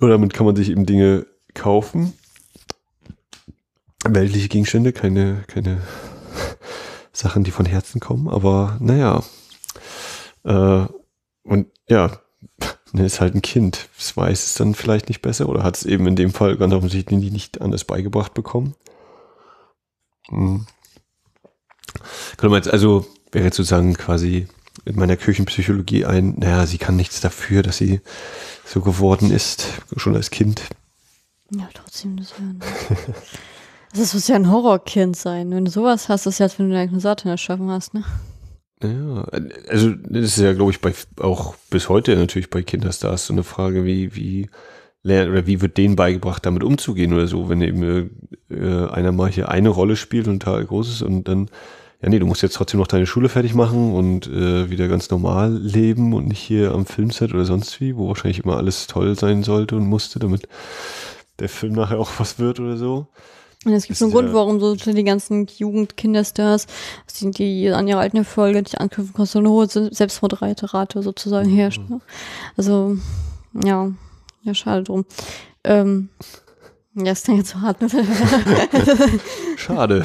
Oder damit kann man sich eben Dinge kaufen weltliche Gegenstände, keine, keine *laughs* Sachen, die von Herzen kommen, aber naja. Äh, und ja, *laughs* ne, ist halt ein Kind. Es weiß es dann vielleicht nicht besser oder hat es eben in dem Fall ganz offensichtlich nicht anders beigebracht bekommen. Hm. Könnte man jetzt also, wäre jetzt sozusagen quasi in meiner Kirchenpsychologie ein, naja, sie kann nichts dafür, dass sie so geworden ist, schon als Kind. Ja, trotzdem das Hören. *laughs* Das muss ja ein Horrorkind sein. Wenn du sowas hast, das ist ja, als wenn du einen Satan erschaffen hast, ne? Ja, also das ist ja, glaube ich, bei, auch bis heute natürlich bei Kinderstars so eine Frage, wie, wie lernt oder wie wird denen beigebracht, damit umzugehen oder so, wenn eben äh, einer mal hier eine Rolle spielt und total groß ist und dann, ja nee, du musst jetzt trotzdem noch deine Schule fertig machen und äh, wieder ganz normal leben und nicht hier am Filmset oder sonst wie, wo wahrscheinlich immer alles toll sein sollte und musste, damit der Film nachher auch was wird oder so. Und es gibt einen Grund, äh, warum so die ganzen Jugend-Kinderstars, die an ihrer alten Erfolge nicht anknüpfen konnten, eine hohe Selbstmordrate sozusagen mhm. herrscht. Ne? Also, ja, ja, schade drum. Ähm, ja, ist dann jetzt so hart. Ne? *laughs* schade.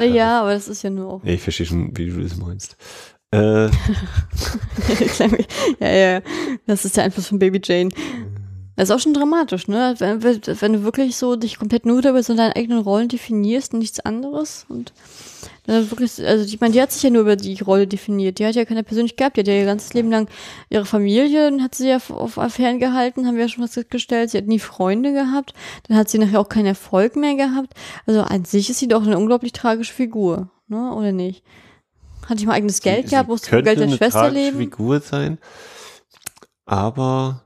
ja, aber das ist ja nur auch. Ich verstehe schon, wie du das meinst. Äh. *laughs* ja, ja, das ist der Einfluss von Baby Jane. Das ist auch schon dramatisch, ne? Wenn, wenn du wirklich so dich komplett nur über so deine eigenen Rollen definierst und nichts anderes und dann äh, wirklich, also ich meine, die hat sich ja nur über die Rolle definiert. Die hat ja keine persönlich gehabt. Die hat ja ihr ganzes Leben lang ihre Familie, hat sie ja auf Affären gehalten, haben wir ja schon festgestellt. Sie hat nie Freunde gehabt. Dann hat sie nachher auch keinen Erfolg mehr gehabt. Also an sich ist sie doch eine unglaublich tragische Figur, ne? Oder nicht? Hatte ich mal eigenes Geld sie, gehabt, musste Geld der Schwester leben. Figur sein, aber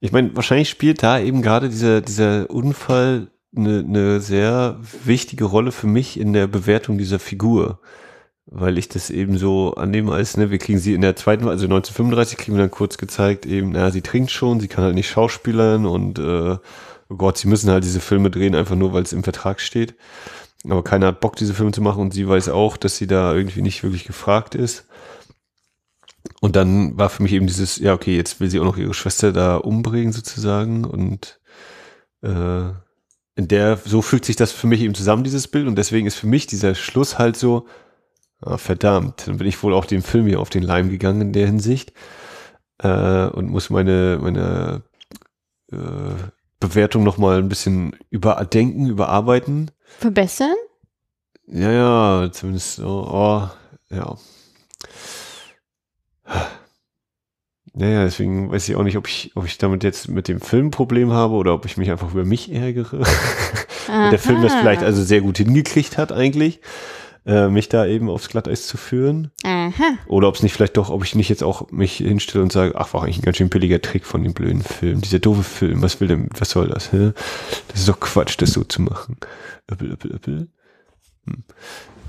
ich meine, wahrscheinlich spielt da eben gerade dieser, dieser Unfall eine, eine sehr wichtige Rolle für mich in der Bewertung dieser Figur. Weil ich das eben so annehme als, ne, wir kriegen sie in der zweiten, also 1935 kriegen wir dann kurz gezeigt, eben, naja, sie trinkt schon, sie kann halt nicht schauspielern und äh, oh Gott, sie müssen halt diese Filme drehen, einfach nur, weil es im Vertrag steht. Aber keiner hat Bock, diese Filme zu machen und sie weiß auch, dass sie da irgendwie nicht wirklich gefragt ist. Und dann war für mich eben dieses, ja, okay, jetzt will sie auch noch ihre Schwester da umbringen sozusagen und äh, in der, so fügt sich das für mich eben zusammen, dieses Bild und deswegen ist für mich dieser Schluss halt so, ah, verdammt, dann bin ich wohl auch dem Film hier auf den Leim gegangen in der Hinsicht äh, und muss meine, meine äh, Bewertung nochmal ein bisschen überdenken, überarbeiten. Verbessern? Ja, ja, zumindest, so, oh ja. Naja, deswegen weiß ich auch nicht, ob ich, ob ich damit jetzt mit dem Film Problem habe oder ob ich mich einfach über mich ärgere. *laughs* der Film das vielleicht also sehr gut hingekriegt hat eigentlich, äh, mich da eben aufs Glatteis zu führen. Aha. Oder ob es nicht vielleicht doch, ob ich nicht jetzt auch mich hinstelle und sage, ach, war eigentlich ein ganz schön billiger Trick von dem blöden Film, dieser doofe Film, was will denn, was soll das? Hä? Das ist doch Quatsch, das so zu machen. Öppel, öppel, öppel. Hm.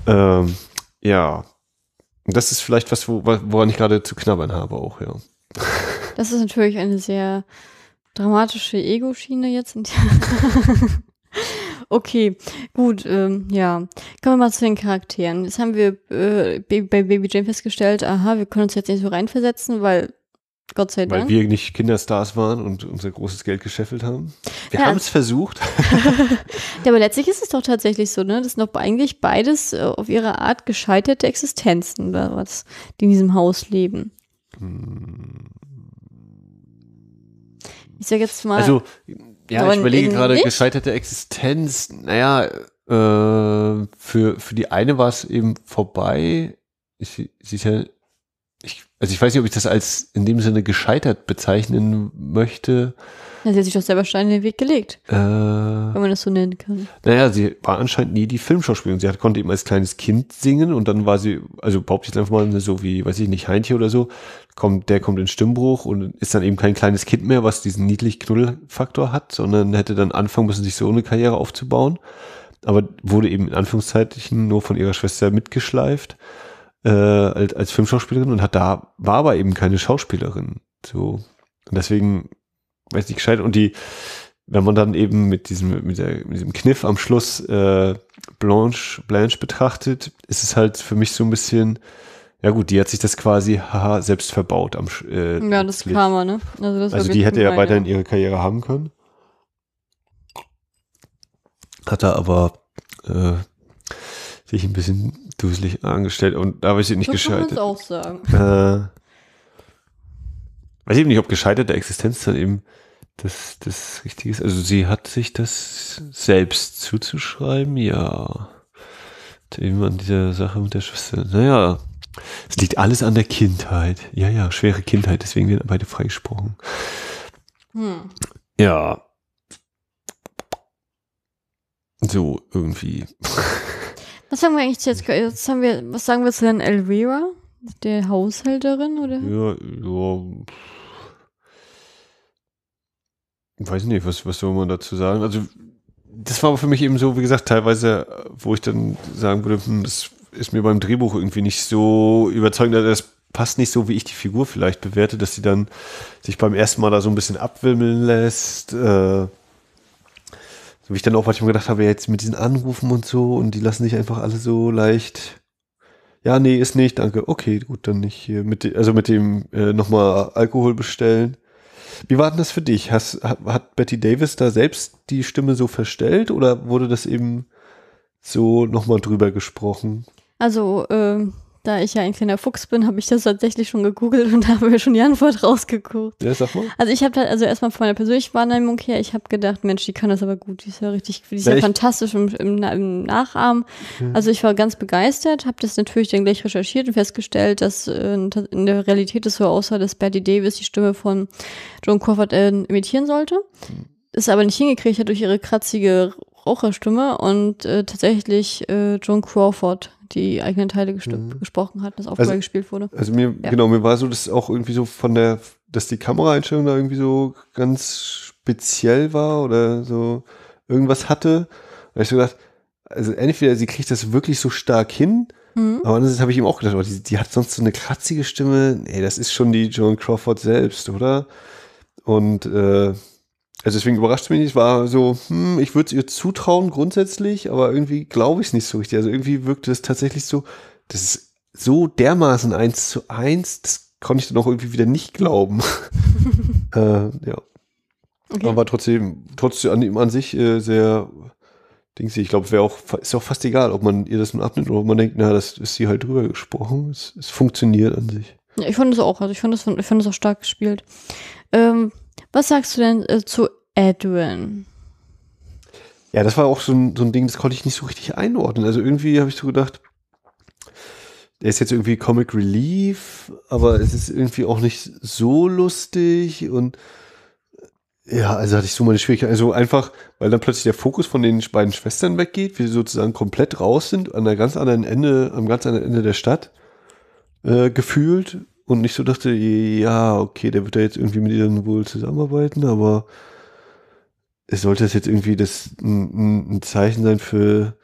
Ähm, ja, das ist vielleicht was, woran ich gerade zu knabbern habe auch, ja. *laughs* Das ist natürlich eine sehr dramatische Ego-Schiene jetzt. *laughs* okay, gut, ähm, ja. Kommen wir mal zu den Charakteren. Jetzt haben wir äh, bei Baby Jane festgestellt, aha, wir können uns jetzt nicht so reinversetzen, weil Gott sei Dank. Weil wir nicht Kinderstars waren und unser großes Geld gescheffelt haben. Wir ja. haben es versucht. *laughs* *laughs* ja, aber letztlich ist es doch tatsächlich so, ne? Das sind doch eigentlich beides äh, auf ihre Art gescheiterte Existenzen, was die in diesem Haus leben. Hm. Ich sag jetzt mal. Also, ja, ich überlege gerade, gescheiterte Existenz, naja, äh, für, für die eine war es eben vorbei. Sie, sie ist ja also ich weiß nicht, ob ich das als in dem Sinne gescheitert bezeichnen möchte. Ja, sie hat sich doch selber Steine in den Weg gelegt. Äh, wenn man das so nennen kann. Naja, sie war anscheinend nie die Filmschauspielerin. Sie hat, konnte eben als kleines Kind singen und dann war sie, also behaupte ich einfach mal, so wie, weiß ich nicht, Heintje oder so, kommt, der kommt in Stimmbruch und ist dann eben kein kleines Kind mehr, was diesen niedlich Knuddelfaktor hat, sondern hätte dann anfangen müssen, sich so eine Karriere aufzubauen. Aber wurde eben in Anführungszeichen nur von ihrer Schwester mitgeschleift äh, als, als Filmschauspielerin und hat da, war aber eben keine Schauspielerin. So. Und deswegen weiß nicht gescheit. Und die, wenn man dann eben mit diesem, mit, der, mit diesem Kniff am Schluss äh, Blanche, Blanche betrachtet, ist es halt für mich so ein bisschen, ja gut, die hat sich das quasi haha, selbst verbaut am äh, Ja, das Licht. Karma, ne? Also, das also die hätte ja weiterhin ihre Karriere haben können. Hat er aber äh, sich ein bisschen duselig angestellt und da weiß ich nicht so gescheitert. Kann auch sagen. Äh, weiß ich eben nicht, ob gescheiterte Existenz dann eben das, das Richtige ist. Also sie hat sich das selbst zuzuschreiben, ja. Eben an dieser Sache mit der Schwester. Naja, es liegt alles an der Kindheit. Ja, ja, schwere Kindheit, deswegen werden beide freigesprochen. Hm. Ja. So, irgendwie. Was sagen wir eigentlich jetzt? jetzt haben wir, was sagen wir zu Herrn Elvira? Der Haushälterin, oder? Ja, ja. Ich weiß nicht, was, was soll man dazu sagen? Also, das war für mich eben so, wie gesagt, teilweise, wo ich dann sagen würde, hm, das ist mir beim Drehbuch irgendwie nicht so überzeugend, also, das passt nicht so, wie ich die Figur vielleicht bewerte, dass sie dann sich beim ersten Mal da so ein bisschen abwimmeln lässt. Äh, so wie ich dann auch manchmal gedacht habe, jetzt mit diesen Anrufen und so und die lassen sich einfach alle so leicht. Ja, nee, ist nicht, danke. Okay, gut, dann nicht hier. Mit, also mit dem äh, nochmal Alkohol bestellen. Wie war denn das für dich? Hast, hat, hat Betty Davis da selbst die Stimme so verstellt oder wurde das eben so nochmal drüber gesprochen? Also, äh, da ich ja ein kleiner Fuchs bin, habe ich das tatsächlich schon gegoogelt und *laughs* da habe ich schon die Antwort rausgeguckt. Ja, sag mal. Also ich habe da, also erstmal von meiner persönlichen Wahrnehmung her, ich habe gedacht, Mensch, die kann das aber gut, die ist ja richtig, die ist ja, ja fantastisch im, im, im Nachahmen. Mhm. Also ich war ganz begeistert, habe das natürlich dann gleich recherchiert und festgestellt, dass äh, in der Realität es so aussah, dass Betty Davis die Stimme von Joan Crawford äh, imitieren sollte. Mhm. Ist aber nicht hingekriegt hat durch ihre kratzige Raucherstimme und äh, tatsächlich äh, Joan Crawford die eigenen Teile mhm. gesprochen hat, das auch also, gespielt wurde. Also mir, ja. genau, mir war so, dass auch irgendwie so von der, dass die Kameraeinstellung da irgendwie so ganz speziell war oder so irgendwas hatte. Da habe ich so gedacht, also entweder sie kriegt das wirklich so stark hin, mhm. aber das habe ich ihm auch gedacht, aber oh, die, die, hat sonst so eine kratzige Stimme. Nee, das ist schon die Joan Crawford selbst, oder? Und äh, also deswegen überrascht es mich nicht, war so, hm, ich würde es ihr zutrauen grundsätzlich, aber irgendwie glaube ich es nicht so richtig. Also irgendwie wirkte es tatsächlich so, das ist so dermaßen eins zu eins, das konnte ich dann auch irgendwie wieder nicht glauben. *laughs* *laughs* äh, ja. Okay. Aber trotzdem, trotzdem an, an sich äh, sehr Dings, ich glaube, wäre auch, ist auch fast egal, ob man ihr das nun abnimmt oder ob man denkt, na, das ist sie halt drüber gesprochen. Es, es funktioniert an sich. Ja, ich fand es auch, also ich fand es auch stark gespielt. Ähm, was sagst du denn äh, zu Edwin? Ja, das war auch so ein, so ein Ding, das konnte ich nicht so richtig einordnen. Also irgendwie habe ich so gedacht, der ist jetzt irgendwie Comic Relief, aber es ist irgendwie auch nicht so lustig und äh, ja, also hatte ich so meine Schwierigkeiten. Also einfach, weil dann plötzlich der Fokus von den beiden Schwestern weggeht, wie sie sozusagen komplett raus sind, an der ganz anderen Ende, am ganz anderen Ende der Stadt äh, gefühlt und ich so dachte, ja, okay, der wird da jetzt irgendwie mit ihr dann wohl zusammenarbeiten, aber es sollte das jetzt irgendwie das ein, ein Zeichen sein für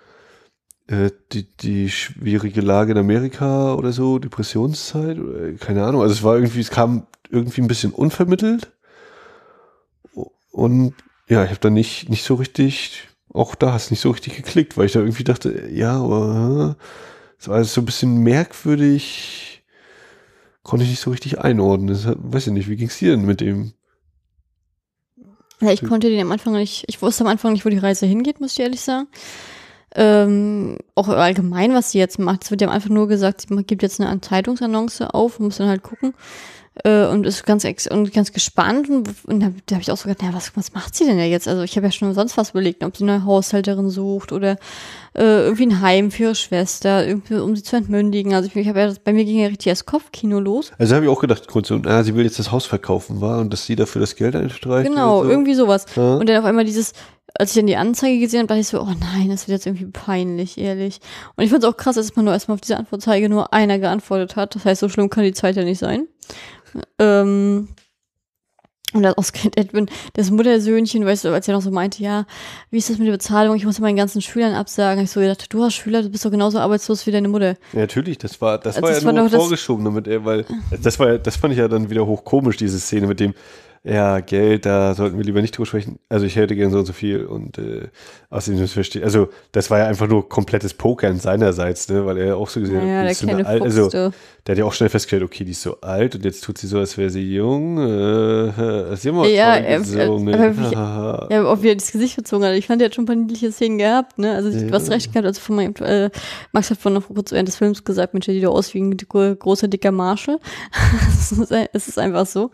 äh, die, die schwierige Lage in Amerika oder so, Depressionszeit, oder, keine Ahnung. Also es war irgendwie, es kam irgendwie ein bisschen unvermittelt. Und ja, ich habe da nicht, nicht so richtig, auch da hast nicht so richtig geklickt, weil ich da irgendwie dachte, ja, aber äh, es war alles so ein bisschen merkwürdig konnte ich nicht so richtig einordnen. Das, weiß ich nicht, wie ging es dir denn mit dem? Ja, ich konnte den am Anfang nicht, ich wusste am Anfang nicht, wo die Reise hingeht, muss ich ehrlich sagen. Ähm, auch allgemein, was sie jetzt macht. Es wird ja einfach nur gesagt, sie gibt jetzt eine Zeitungsannonce auf und muss dann halt gucken äh, und ist ganz und ganz gespannt und, und da, da habe ich auch so gedacht, naja, was, was macht sie denn ja jetzt? Also ich habe ja schon sonst was überlegt, ob sie eine Haushälterin sucht oder äh, irgendwie ein Heim für ihre Schwester, irgendwie, um sie zu entmündigen. Also ich, ich habe ja, bei mir ging ja richtig das Kopfkino los. Also habe ich auch gedacht, kurz, und ah, sie will jetzt das Haus verkaufen, war und dass sie dafür das Geld einstreicht. Genau, so. irgendwie sowas. Ja. Und dann auf einmal dieses, als ich dann die Anzeige gesehen habe, dachte ich so, oh nein, das wird jetzt irgendwie peinlich, ehrlich. Und ich fand es auch krass, dass man nur erstmal auf diese Anzeige nur einer geantwortet hat. Das heißt, so schlimm kann die Zeit ja nicht sein. Ähm, und das auskennt *laughs* Edwin, das Muttersöhnchen, weißt du, als er noch so meinte, ja, wie ist das mit der Bezahlung? Ich muss meinen ganzen Schülern absagen. ich so gedacht, du hast Schüler, du bist doch genauso arbeitslos wie deine Mutter. Ja, natürlich, das war, das, das war ja war nur vorgeschoben, damit er, weil das war ja, das fand ich ja dann wieder hochkomisch, diese Szene mit dem, ja, Geld, da sollten wir lieber nicht drüber sprechen. Also ich hätte gern so und so viel und äh, außerdem das verstehe. Also das war ja einfach nur komplettes Pokern seinerseits, ne, weil er ja auch so gesehen naja, hat, der alt, also der hat ja auch schnell festgestellt, okay, die ist so alt und jetzt tut sie so, als wäre sie jung. Äh, sie immer ja, äh, so, äh, mit, ich, *laughs* ja, ob wir das Gesicht gezogen hat. Ich fand, er hat schon ein paar niedliche Szenen gehabt, ne? Also ja. du hast recht gehabt, also von meinem, äh, Max hat vorhin noch kurz während des Films gesagt, Mensch, die du aus wie ein großer, dicker Marsche. *laughs* es ist einfach so.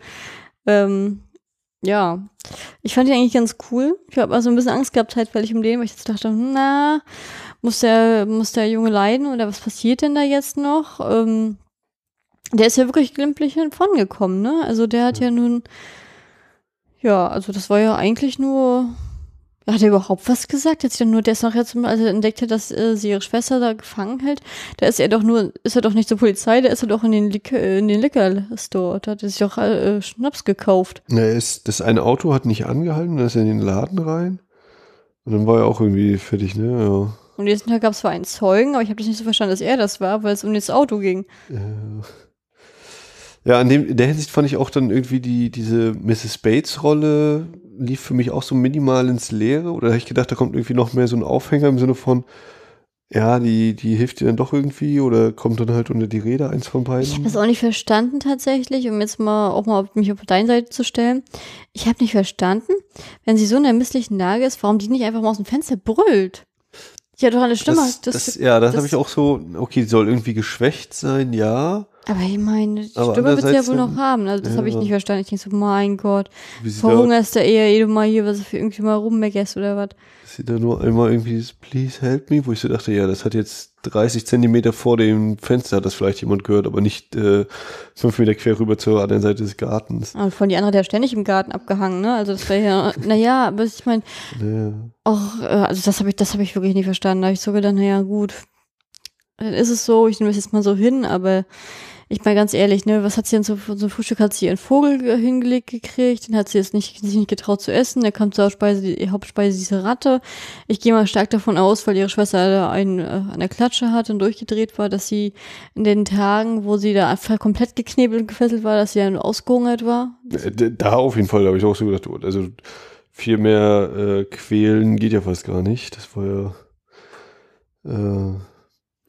Ähm, ja, ich fand ihn eigentlich ganz cool. Ich habe also ein bisschen Angst gehabt, halt, weil ich um den, weil ich jetzt dachte, na, muss der, muss der Junge leiden oder was passiert denn da jetzt noch? Ähm, der ist ja wirklich glimpflich hinvongekommen, ne? Also der hat ja nun, ja, also das war ja eigentlich nur hat er überhaupt was gesagt? Hat sie dann nur das nachher zum, er also entdeckt hat, dass äh, sie ihre Schwester da gefangen hält? Da ist er doch nur, ist er doch nicht zur Polizei, da ist er doch in den, Lik äh, in den Liquor-Store. Da hat er sich auch äh, Schnaps gekauft. Na, ist, das eine Auto hat nicht angehalten, dann ist er in den Laden rein. Und dann war er auch irgendwie fertig, ne? Ja. Und nächsten Tag gab es zwar einen Zeugen, aber ich habe das nicht so verstanden, dass er das war, weil es um das Auto ging. Ja. Ja, in, dem, in der Hinsicht fand ich auch dann irgendwie die, diese Mrs. Bates-Rolle lief für mich auch so minimal ins Leere. Oder habe ich gedacht, da kommt irgendwie noch mehr so ein Aufhänger im Sinne von, ja, die, die hilft dir dann doch irgendwie oder kommt dann halt unter die Rede eins von beiden? Ich habe das auch nicht verstanden tatsächlich, um jetzt mal auch mal auf, mich auf deine Seite zu stellen. Ich habe nicht verstanden, wenn sie so in der misslichen Lage ist, warum die nicht einfach mal aus dem Fenster brüllt. Die hat doch eine Stimme. Das, das, das ja, das, das habe ich auch so, okay, soll irgendwie geschwächt sein, ja. Aber ich meine, die Aber Stimme wird sie ja wohl noch haben. Also das ja. habe ich nicht verstanden. Ich denke so, mein Gott, verhungerst du eher jedes Mal hier, was du für irgendwie mal rummeckerst oder was? Sie da nur einmal irgendwie dieses Please help me, wo ich so dachte, ja, das hat jetzt 30 Zentimeter vor dem Fenster hat das vielleicht jemand gehört, aber nicht äh, fünf Meter quer rüber zur anderen Seite des Gartens. Und von die andere, der ständig im Garten abgehangen, ne? Also das wäre ja, *laughs* naja, aber ich meine, ja. auch, äh, also das habe ich, das habe ich wirklich nicht verstanden. Da habe ich so gedacht, naja, gut, dann ist es so, ich nehme es jetzt mal so hin, aber ich meine ganz ehrlich, ne, was hat sie denn so zum, zum Frühstück? Hat sie ihren Vogel hingelegt gekriegt, den hat sie jetzt nicht, sich nicht getraut zu essen, Der kam zur Hauptspeise, die Hauptspeise diese Ratte. Ich gehe mal stark davon aus, weil ihre Schwester da einen äh, an der Klatsche hatte und durchgedreht war, dass sie in den Tagen, wo sie da einfach komplett geknebelt und gefesselt war, dass sie dann ausgehungert war. Äh, da auf jeden Fall, da habe ich auch so gedacht, oh, also viel mehr äh, quälen geht ja fast gar nicht. Das war ja äh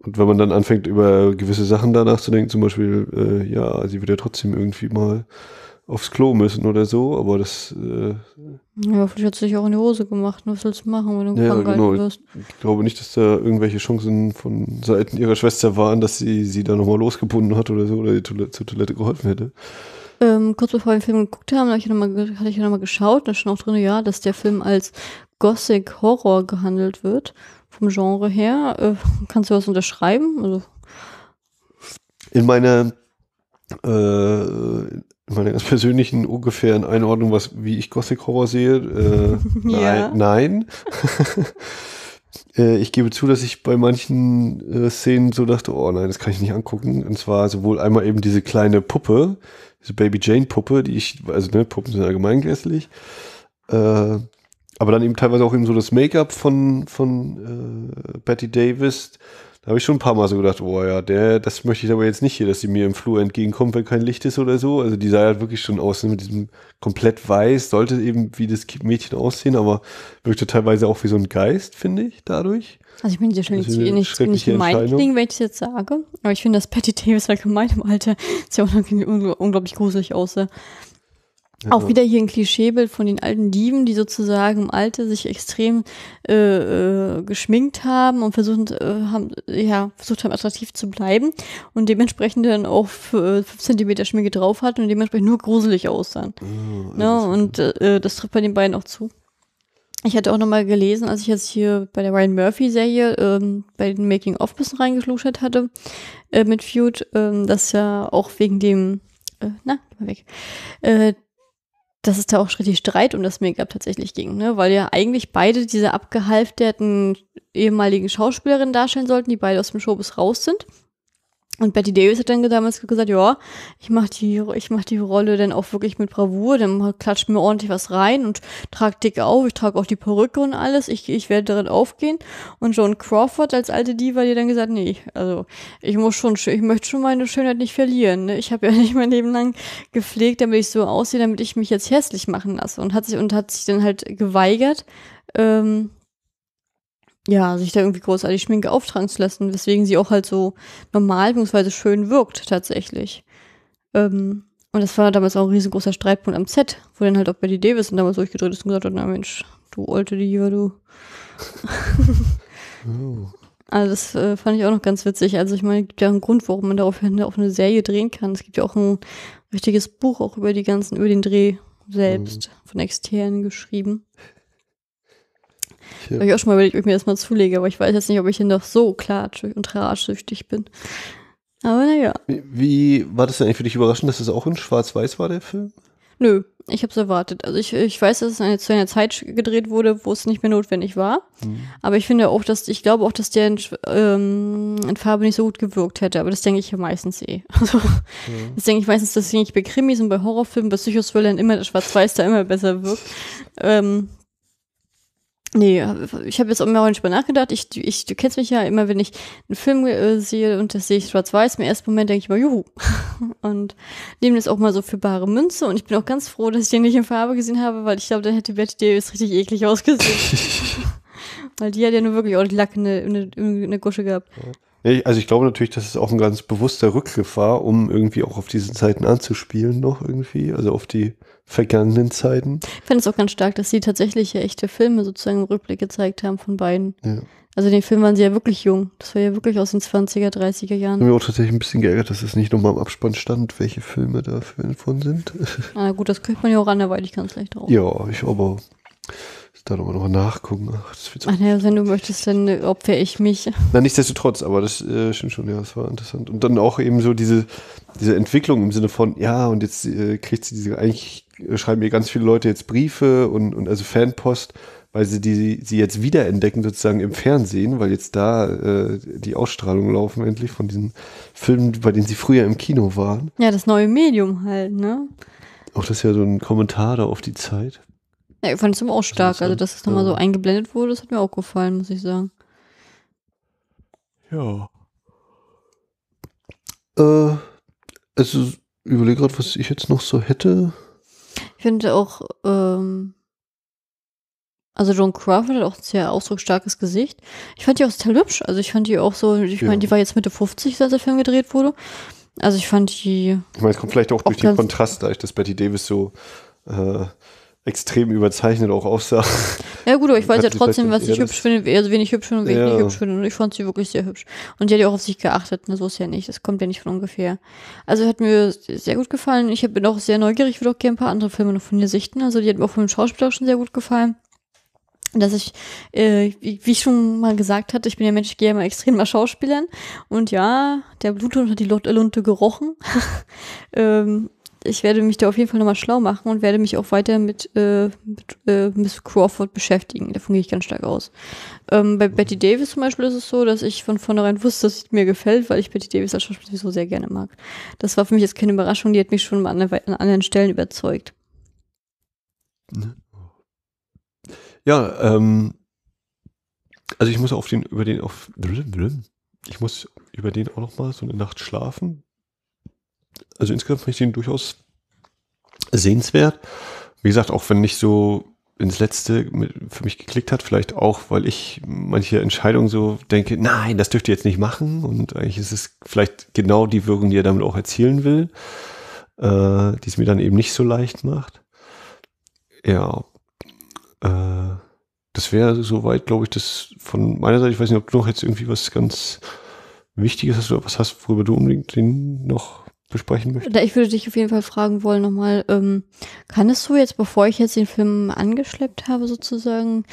und wenn man dann anfängt, über gewisse Sachen danach zu denken, zum Beispiel, äh, ja, sie wird ja trotzdem irgendwie mal aufs Klo müssen oder so, aber das. Äh, ja, vielleicht hat sie sich auch in die Hose gemacht, nur was willst du machen, wenn du ja, krank genau. wirst? Ich glaube nicht, dass da irgendwelche Chancen von Seiten ihrer Schwester waren, dass sie sie da nochmal losgebunden hat oder so oder ihr Toilette, zur Toilette geholfen hätte. Ähm, kurz bevor wir den Film geguckt haben, hatte ich nochmal, hatte nochmal geschaut, da stand auch drin, ja, dass der Film als Gothic Horror gehandelt wird vom Genre her? Äh, kannst du was unterschreiben? Also in meiner äh, meine ganz persönlichen ungefähren Einordnung, was wie ich Gothic Horror sehe. Äh, *laughs* ja. Nein, nein. *laughs* Äh, ich gebe zu, dass ich bei manchen äh, Szenen so dachte, oh nein, das kann ich nicht angucken. Und zwar sowohl einmal eben diese kleine Puppe, diese Baby Jane Puppe, die ich, also ne, Puppen sind allgemein grässlich. Äh, aber dann eben teilweise auch eben so das Make-up von, von äh, Betty Davis. Da habe ich schon ein paar Mal so gedacht, oh ja, der, das möchte ich aber jetzt nicht hier, dass sie mir im Flur entgegenkommt, wenn kein Licht ist oder so. Also die sah halt wirklich schon aus mit diesem komplett weiß, sollte eben wie das Mädchen aussehen, aber wirkte teilweise auch wie so ein Geist, finde ich, dadurch. Also ich bin ja schon nicht, nicht gemein wenn ich das jetzt sage, aber ich finde, dass Patty Davis halt allgemein im Alter sehr *laughs* unglaublich gruselig aussah. Also auch wieder hier ein Klischeebild von den alten Dieben, die sozusagen im Alte sich extrem äh, äh, geschminkt haben und versucht, äh, haben, ja, versucht haben, attraktiv zu bleiben und dementsprechend dann auch für, äh, 5 cm Schminke drauf hatten und dementsprechend nur gruselig aussahen. Oh, ja, und äh, das trifft bei den beiden auch zu. Ich hatte auch nochmal gelesen, als ich jetzt hier bei der Ryan Murphy-Serie ähm, bei den Making-of bisschen reingeschluchert hatte äh, mit Feud, ähm, dass ja auch wegen dem, äh, na, geh mal weg, äh, dass es da auch richtig Streit um das Make-up tatsächlich ging, ne? weil ja eigentlich beide diese abgehalfterten ehemaligen Schauspielerinnen darstellen sollten, die beide aus dem Showbus raus sind. Und Betty Davis hat dann damals gesagt, ja, ich mache die, ich mach die Rolle dann auch wirklich mit Bravour, dann klatscht mir ordentlich was rein und trag dick auf, ich trage auch die Perücke und alles, ich, ich werde darin aufgehen. Und Joan Crawford als alte Diva hat dann gesagt, nee, also ich muss schon, ich möchte schon meine Schönheit nicht verlieren. Ne? Ich habe ja *laughs* nicht mein Leben lang gepflegt, damit ich so aussehe, damit ich mich jetzt hässlich machen lasse. Und hat sich, und hat sich dann halt geweigert, ähm, ja, sich da irgendwie großartig Schminke auftragen zu lassen, weswegen sie auch halt so normal bzw. schön wirkt tatsächlich. Ähm, und das war damals auch ein riesengroßer Streitpunkt am Set, wo dann halt auch Betty Davis damals durchgedreht ist und gesagt hat, na Mensch, du alte Diva, du. *laughs* Also das äh, fand ich auch noch ganz witzig. Also ich meine, es gibt ja einen Grund, warum man daraufhin auch eine Serie drehen kann. Es gibt ja auch ein richtiges Buch auch über die ganzen, über den Dreh selbst mhm. von externen geschrieben. Ja. Habe ich auch schon mal überlegt, ob ich mir das mal zulege, aber ich weiß jetzt nicht, ob ich hier noch so klatschig und raarsüchtig bin. Aber naja. Wie war das denn eigentlich für dich überraschend, dass das auch in Schwarz-Weiß war, der Film? Nö, ich habe es erwartet. Also ich, ich weiß, dass es eine, zu einer Zeit gedreht wurde, wo es nicht mehr notwendig war. Mhm. Aber ich finde auch, dass ich glaube auch, dass der in, ähm, in, Farbe nicht so gut gewirkt hätte. Aber das denke ich ja meistens eh. *laughs* Also, mhm. Das denke ich meistens, dass ich bei Krimis und bei Horrorfilmen, bei Psychoswillern immer der Schwarz-Weiß da immer besser wirkt. Ähm, Nee, ich habe jetzt auch nicht mal nachgedacht. Ich, ich, du kennst mich ja immer, wenn ich einen Film äh, sehe und das sehe ich schwarz-weiß, im ersten Moment denke ich mal, juhu. *laughs* Und nehme das auch mal so für bare Münze. Und ich bin auch ganz froh, dass ich den nicht in Farbe gesehen habe, weil ich glaube, dann hätte Betty Davis richtig eklig ausgesehen. *laughs* weil die hat ja nur wirklich auch Lack in der, in der, Gusche gehabt. Ja, also ich glaube natürlich, dass es auch ein ganz bewusster Rückgriff war, um irgendwie auch auf diesen Zeiten anzuspielen noch irgendwie. Also auf die vergangenen Zeiten. Ich finde es auch ganz stark, dass sie tatsächlich ja echte Filme sozusagen im Rückblick gezeigt haben von beiden. Ja. Also den Film waren sie ja wirklich jung. Das war ja wirklich aus den 20er, 30er Jahren. Ich habe mich auch tatsächlich ein bisschen geärgert, dass es nicht nochmal im Abspann stand, welche Filme da von sind. Na *laughs* ah, gut, das kriegt man ja auch anderweitig ganz leicht drauf. Ja, ich aber da nochmal nachgucken. Ach, das wird's Ach naja, wenn du möchtest, dann äh, opfer ich mich. Na, nichtsdestotrotz, aber das äh, stimmt schon, ja, das war interessant. Und dann auch eben so diese, diese Entwicklung im Sinne von, ja, und jetzt äh, kriegt sie diese eigentlich schreiben mir ganz viele Leute jetzt Briefe und, und also Fanpost, weil sie die sie jetzt wiederentdecken sozusagen im Fernsehen, weil jetzt da äh, die Ausstrahlungen laufen endlich von diesen Filmen, bei denen sie früher im Kino waren. Ja, das neue Medium halt, ne? Auch das ist ja so ein Kommentar da auf die Zeit. Ja, ich fand es immer auch stark, also, dass es nochmal ja. so eingeblendet wurde, das hat mir auch gefallen, muss ich sagen. Ja. Äh, also überlege gerade, was ich jetzt noch so hätte. Ich finde auch, ähm, also Joan Crawford hat auch ein sehr ausdrucksstarkes Gesicht. Ich fand die auch sehr hübsch. Also ich fand die auch so, ich ja. meine, die war jetzt Mitte 50, als der Film gedreht wurde. Also ich fand die. Ich meine, es kommt vielleicht auch, auch durch den Kontrast, dadurch, dass Betty Davis so äh, extrem überzeichnet auch aussah. Ja gut, aber ich weiß ja trotzdem, was ich hübsch finde, also wen ich hübsch finde und wen ja. nicht hübsch finde. Und ich fand sie wirklich sehr hübsch. Und die hat ja auch auf sich geachtet, ne? so ist ja nicht. Das kommt ja nicht von ungefähr. Also hat mir sehr gut gefallen. Ich bin auch sehr neugierig, ich würde auch gerne ein paar andere Filme noch von ihr sichten. Also die hat mir auch vom Schauspieler schon sehr gut gefallen dass ich, äh, wie, wie ich schon mal gesagt hatte, ich bin ja Mensch, ich gehe ja mal extrem nach Schauspielern. Und ja, der Bluthund hat die Lunte gerochen. *laughs* ähm, ich werde mich da auf jeden Fall nochmal schlau machen und werde mich auch weiter mit, äh, mit äh, Miss Crawford beschäftigen. Davon gehe ich ganz stark aus. Ähm, bei Betty Davis zum Beispiel ist es so, dass ich von vornherein wusste, dass es mir gefällt, weil ich Betty Davis als Schauspielerin so sehr gerne mag. Das war für mich jetzt keine Überraschung, die hat mich schon an, an anderen Stellen überzeugt. Ne? Ja, ähm, also ich muss auf den, über den, auf, ich muss über den auch nochmal so eine Nacht schlafen, also insgesamt finde ich den durchaus sehenswert. Wie gesagt, auch wenn nicht so ins Letzte mit, für mich geklickt hat, vielleicht auch, weil ich manche Entscheidungen so denke, nein, das dürft ihr jetzt nicht machen. Und eigentlich ist es vielleicht genau die Wirkung, die er damit auch erzielen will, äh, die es mir dann eben nicht so leicht macht. Ja, äh, das wäre soweit, glaube ich, das von meiner Seite. Ich weiß nicht, ob du noch jetzt irgendwie was ganz Wichtiges hast oder was hast, worüber du unbedingt den noch besprechen möchte. Ich würde dich auf jeden Fall fragen wollen nochmal, ähm, kannst du jetzt, bevor ich jetzt den Film angeschleppt habe sozusagen,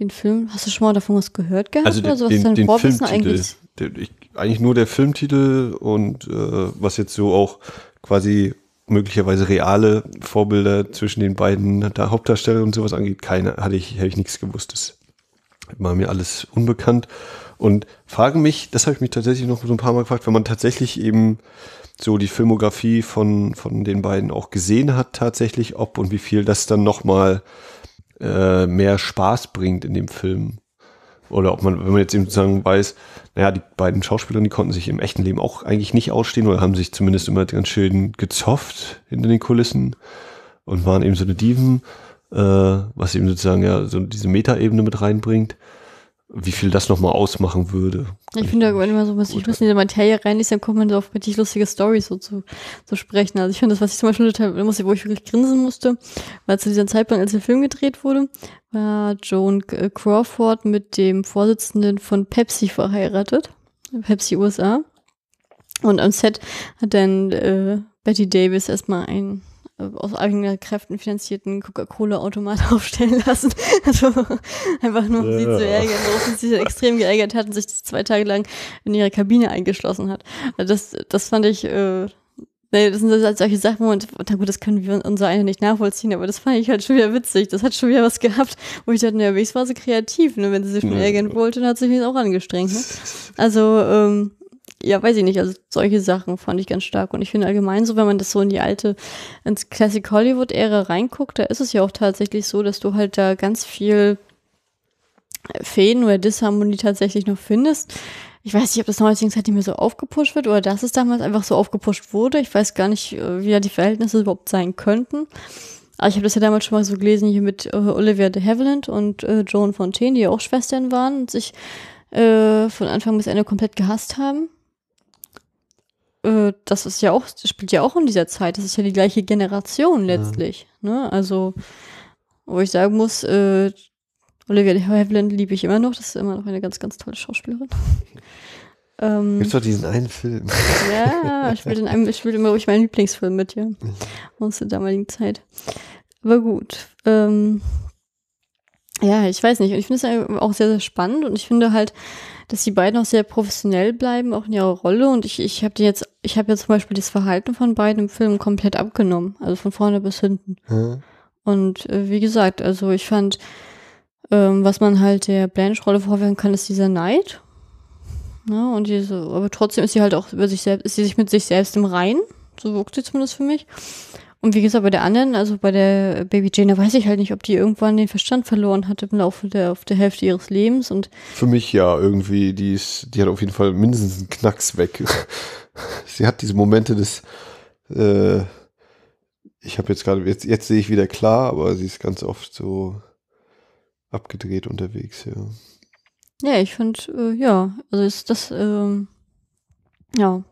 den Film, hast du schon mal davon was gehört gehabt? Also den, oder so, was den, den Filmtitel, eigentlich? Der, ich, eigentlich nur der Filmtitel und äh, was jetzt so auch quasi möglicherweise reale Vorbilder zwischen den beiden der Hauptdarsteller und sowas angeht, keine, hatte ich, hätte ich nichts gewusst. Das war mir alles unbekannt. Und fragen mich, das habe ich mich tatsächlich noch so ein paar Mal gefragt, wenn man tatsächlich eben so die Filmografie von, von den beiden auch gesehen hat tatsächlich, ob und wie viel das dann nochmal äh, mehr Spaß bringt in dem Film. Oder ob man, wenn man jetzt eben sozusagen weiß, naja, die beiden Schauspieler, die konnten sich im echten Leben auch eigentlich nicht ausstehen oder haben sich zumindest immer ganz schön gezofft hinter den Kulissen und waren eben so eine Diven, äh, was eben sozusagen ja so diese Metaebene mit reinbringt wie viel das nochmal ausmachen würde. Ich finde, wenn man so ein bisschen in die Materie reinliest, dann kommt man so auf richtig lustige Stories so zu, zu sprechen. Also ich finde das, was ich zum Beispiel total musste, wo ich wirklich grinsen musste, war zu dieser Zeitpunkt, als der Film gedreht wurde, war Joan äh, Crawford mit dem Vorsitzenden von Pepsi verheiratet, Pepsi USA. Und am Set hat dann äh, Betty Davis erstmal ein äh, aus eigenen Kräften finanzierten Coca-Cola-Automat *laughs* aufstellen lassen. Also einfach nur, um ja. sie zu ärgern, dass sie sich extrem geärgert hat und sich zwei Tage lang in ihre Kabine eingeschlossen hat. Also das, das fand ich, äh, nee, das sind halt solche Sachen, wo, und na gut, das können wir uns so einer nicht nachvollziehen, aber das fand ich halt schon wieder witzig. Das hat schon wieder was gehabt, wo ich dachte, naja, wenigstens war sie kreativ, ne? wenn sie sich schon mhm. ja. ärgern wollte, dann hat sie sich auch angestrengt. Ne? Also, ähm, ja, weiß ich nicht, also solche Sachen fand ich ganz stark. Und ich finde allgemein so, wenn man das so in die alte, ins Classic Hollywood-Ära reinguckt, da ist es ja auch tatsächlich so, dass du halt da ganz viel Fäden oder Disharmonie tatsächlich noch findest. Ich weiß nicht, ob das neuerdings halt nicht mehr so aufgepusht wird oder dass es damals einfach so aufgepusht wurde. Ich weiß gar nicht, äh, wie da die Verhältnisse überhaupt sein könnten. Aber ich habe das ja damals schon mal so gelesen hier mit äh, Olivia de Havilland und äh, Joan Fontaine, die ja auch Schwestern waren und sich äh, von Anfang bis Ende komplett gehasst haben. Äh, das ist ja auch, spielt ja auch in dieser Zeit. Das ist ja die gleiche Generation letztlich. Ja. Ne? Also, wo ich sagen muss, äh, Olivia de Havilland liebe ich immer noch. Das ist immer noch eine ganz, ganz tolle Schauspielerin. *laughs* ähm, Gibt doch diesen einen Film. *laughs* ja, ich spiele spiel immer ruhig meinen Lieblingsfilm mit, ja. Aus der damaligen Zeit. Aber gut. Ähm, ja, ich weiß nicht. Und ich finde es auch sehr, sehr spannend und ich finde halt, dass die beiden auch sehr professionell bleiben, auch in ihrer Rolle. Und ich, ich habe jetzt, ich habe ja zum Beispiel das Verhalten von beiden im Film komplett abgenommen, also von vorne bis hinten. Mhm. Und äh, wie gesagt, also ich fand, ähm, was man halt der Blanche-Rolle vorwerfen kann, ist dieser Neid. Ne? Und diese, aber trotzdem ist sie halt auch über sich selbst, ist sie sich mit sich selbst im Reinen. So wirkt sie zumindest für mich. Und wie gesagt, bei der anderen? Also bei der Baby Jane, da weiß ich halt nicht, ob die irgendwann den Verstand verloren hat im Laufe der, auf der Hälfte ihres Lebens und. Für mich ja, irgendwie, die ist, die hat auf jeden Fall mindestens einen Knacks weg. *laughs* Sie hat diese Momente des, äh, ich habe jetzt gerade, jetzt, jetzt sehe ich wieder klar, aber sie ist ganz oft so abgedreht unterwegs, ja. Ja, ich finde, äh, ja, also ist das, ähm, ja,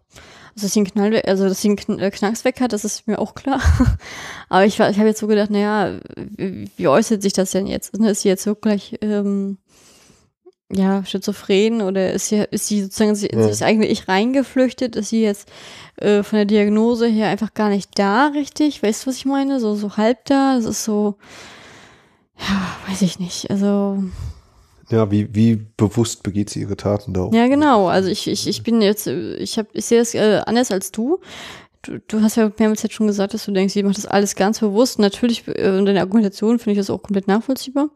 dass sie einen Knall, also dass sie einen äh, Knacks weg hat, das ist mir auch klar. *laughs* Aber ich, ich habe jetzt so gedacht, naja, wie, wie äußert sich das denn jetzt? Ne, ist sie jetzt wirklich ähm, ja, schizophren oder ist sie, ist sie sozusagen sie, ja. ist eigentlich reingeflüchtet? Ist sie jetzt äh, von der Diagnose her einfach gar nicht da, richtig? Weißt du, was ich meine? So, so halb da, das ist so, ja, weiß ich nicht. Also ja, wie, wie bewusst begeht sie ihre Taten da? Ja, genau. Also ich, ich, ich bin jetzt, ich habe, ich sehe es äh, anders als du. du. Du hast ja mehrmals jetzt schon gesagt, dass du denkst, sie macht das alles ganz bewusst. Natürlich, äh, deiner Argumentation finde ich das auch komplett nachvollziehbar.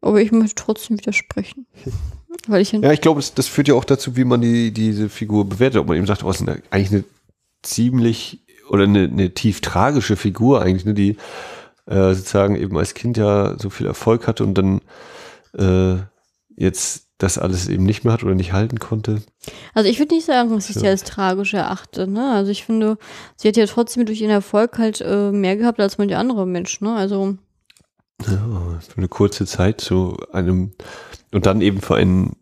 Aber ich möchte trotzdem widersprechen. *laughs* Weil ich ja, ich glaube, das führt ja auch dazu, wie man die, diese Figur bewertet. Ob man eben sagt, oh, ist eigentlich eine ziemlich oder eine, eine tief tragische Figur eigentlich, ne, die äh, sozusagen eben als Kind ja so viel Erfolg hatte und dann äh, jetzt das alles eben nicht mehr hat oder nicht halten konnte. Also ich würde nicht sagen, dass ich ja. sie als tragisch erachte. Ne? Also ich finde, sie hat ja trotzdem durch ihren Erfolg halt äh, mehr gehabt als manche andere Menschen. Ne? Also ja, für eine kurze Zeit zu einem und dann eben für einen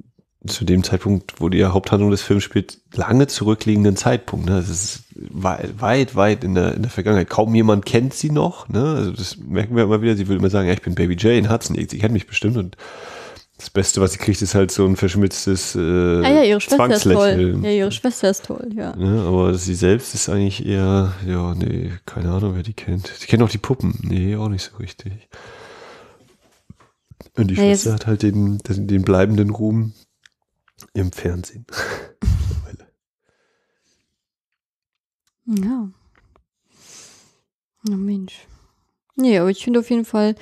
zu dem Zeitpunkt, wo die Haupthandlung des Films spielt, lange zurückliegenden Zeitpunkt. Ne? Das also ist weit, weit, weit in der, in der Vergangenheit. Kaum jemand kennt sie noch. Ne? Also das merken wir immer wieder. Sie würde immer sagen, ja, ich bin Baby Jane Hudson, sie kennt mich bestimmt und das Beste, was sie kriegt, ist halt so ein verschmitztes äh, ah, ja, ihre Schwester ist toll. Ja, ihre Schwester ist toll, ja. ja. Aber sie selbst ist eigentlich eher, ja, nee, keine Ahnung, wer die kennt. Die kennt auch die Puppen. Nee, auch nicht so richtig. Und die ja, Schwester hat halt den, den, den bleibenden Ruhm im Fernsehen. *laughs* ja. Na oh Mensch. Nee, aber ich finde auf jeden Fall,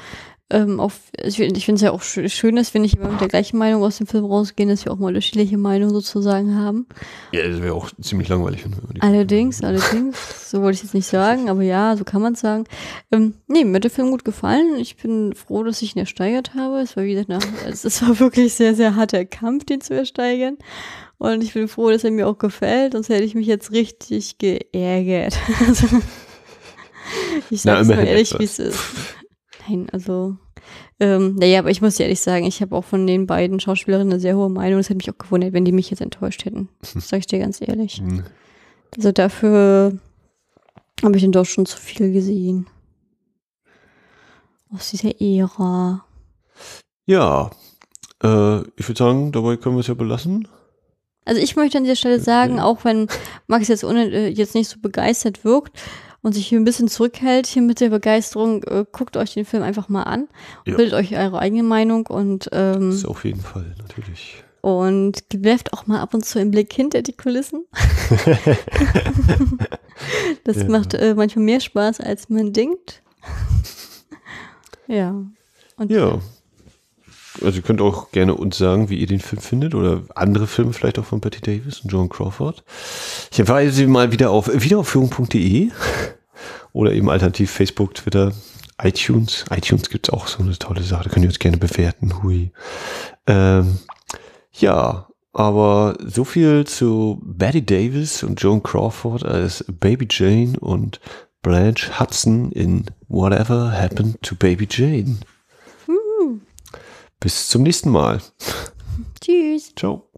ähm, auf, ich, ich finde es ja auch sch schön, dass wir nicht immer mit der gleichen Meinung aus dem Film rausgehen, dass wir auch mal unterschiedliche Meinungen sozusagen haben. Ja, das wäre auch ziemlich langweilig. Allerdings, allerdings, *laughs* so wollte ich jetzt nicht sagen, aber ja, so kann man es sagen. Ähm, nee, mir hat der Film gut gefallen. Ich bin froh, dass ich ihn ersteigert habe. Es war, wie nach, es, es war wirklich sehr, sehr harter Kampf, den zu ersteigern. Und ich bin froh, dass er mir auch gefällt, sonst hätte ich mich jetzt richtig geärgert. *laughs* Also, ich sag's Na, mal ehrlich, wie es ist. *laughs* Nein, also, ähm, naja, aber ich muss ehrlich sagen, ich habe auch von den beiden Schauspielerinnen eine sehr hohe Meinung. Es hätte mich auch gewundert, wenn die mich jetzt enttäuscht hätten. Das *laughs* sage ich dir ganz ehrlich. Mhm. Also dafür habe ich denn doch schon zu viel gesehen. Aus dieser Ära. Ja, äh, ich würde sagen, dabei können wir es ja belassen. Also ich möchte an dieser Stelle sagen, auch wenn Max jetzt, ohne, äh, jetzt nicht so begeistert wirkt, und sich hier ein bisschen zurückhält, hier mit der Begeisterung, äh, guckt euch den Film einfach mal an, ja. bildet euch eure eigene Meinung und ähm, ist auf jeden Fall natürlich. Und werft auch mal ab und zu einen Blick hinter die Kulissen. *laughs* das ja. macht äh, manchmal mehr Spaß, als man denkt. ja. Und ja. Also ihr könnt auch gerne uns sagen, wie ihr den Film findet oder andere Filme vielleicht auch von Betty Davis und John Crawford. Ich sie mal wieder auf wiederaufführung.de. Oder eben alternativ Facebook, Twitter, iTunes. iTunes gibt es auch so eine tolle Sache, da könnt ihr uns gerne bewerten. Hui. Ähm, ja, aber so viel zu Betty Davis und Joan Crawford als Baby Jane und Blanche Hudson in Whatever Happened to Baby Jane. Bis zum nächsten Mal. Tschüss. Ciao.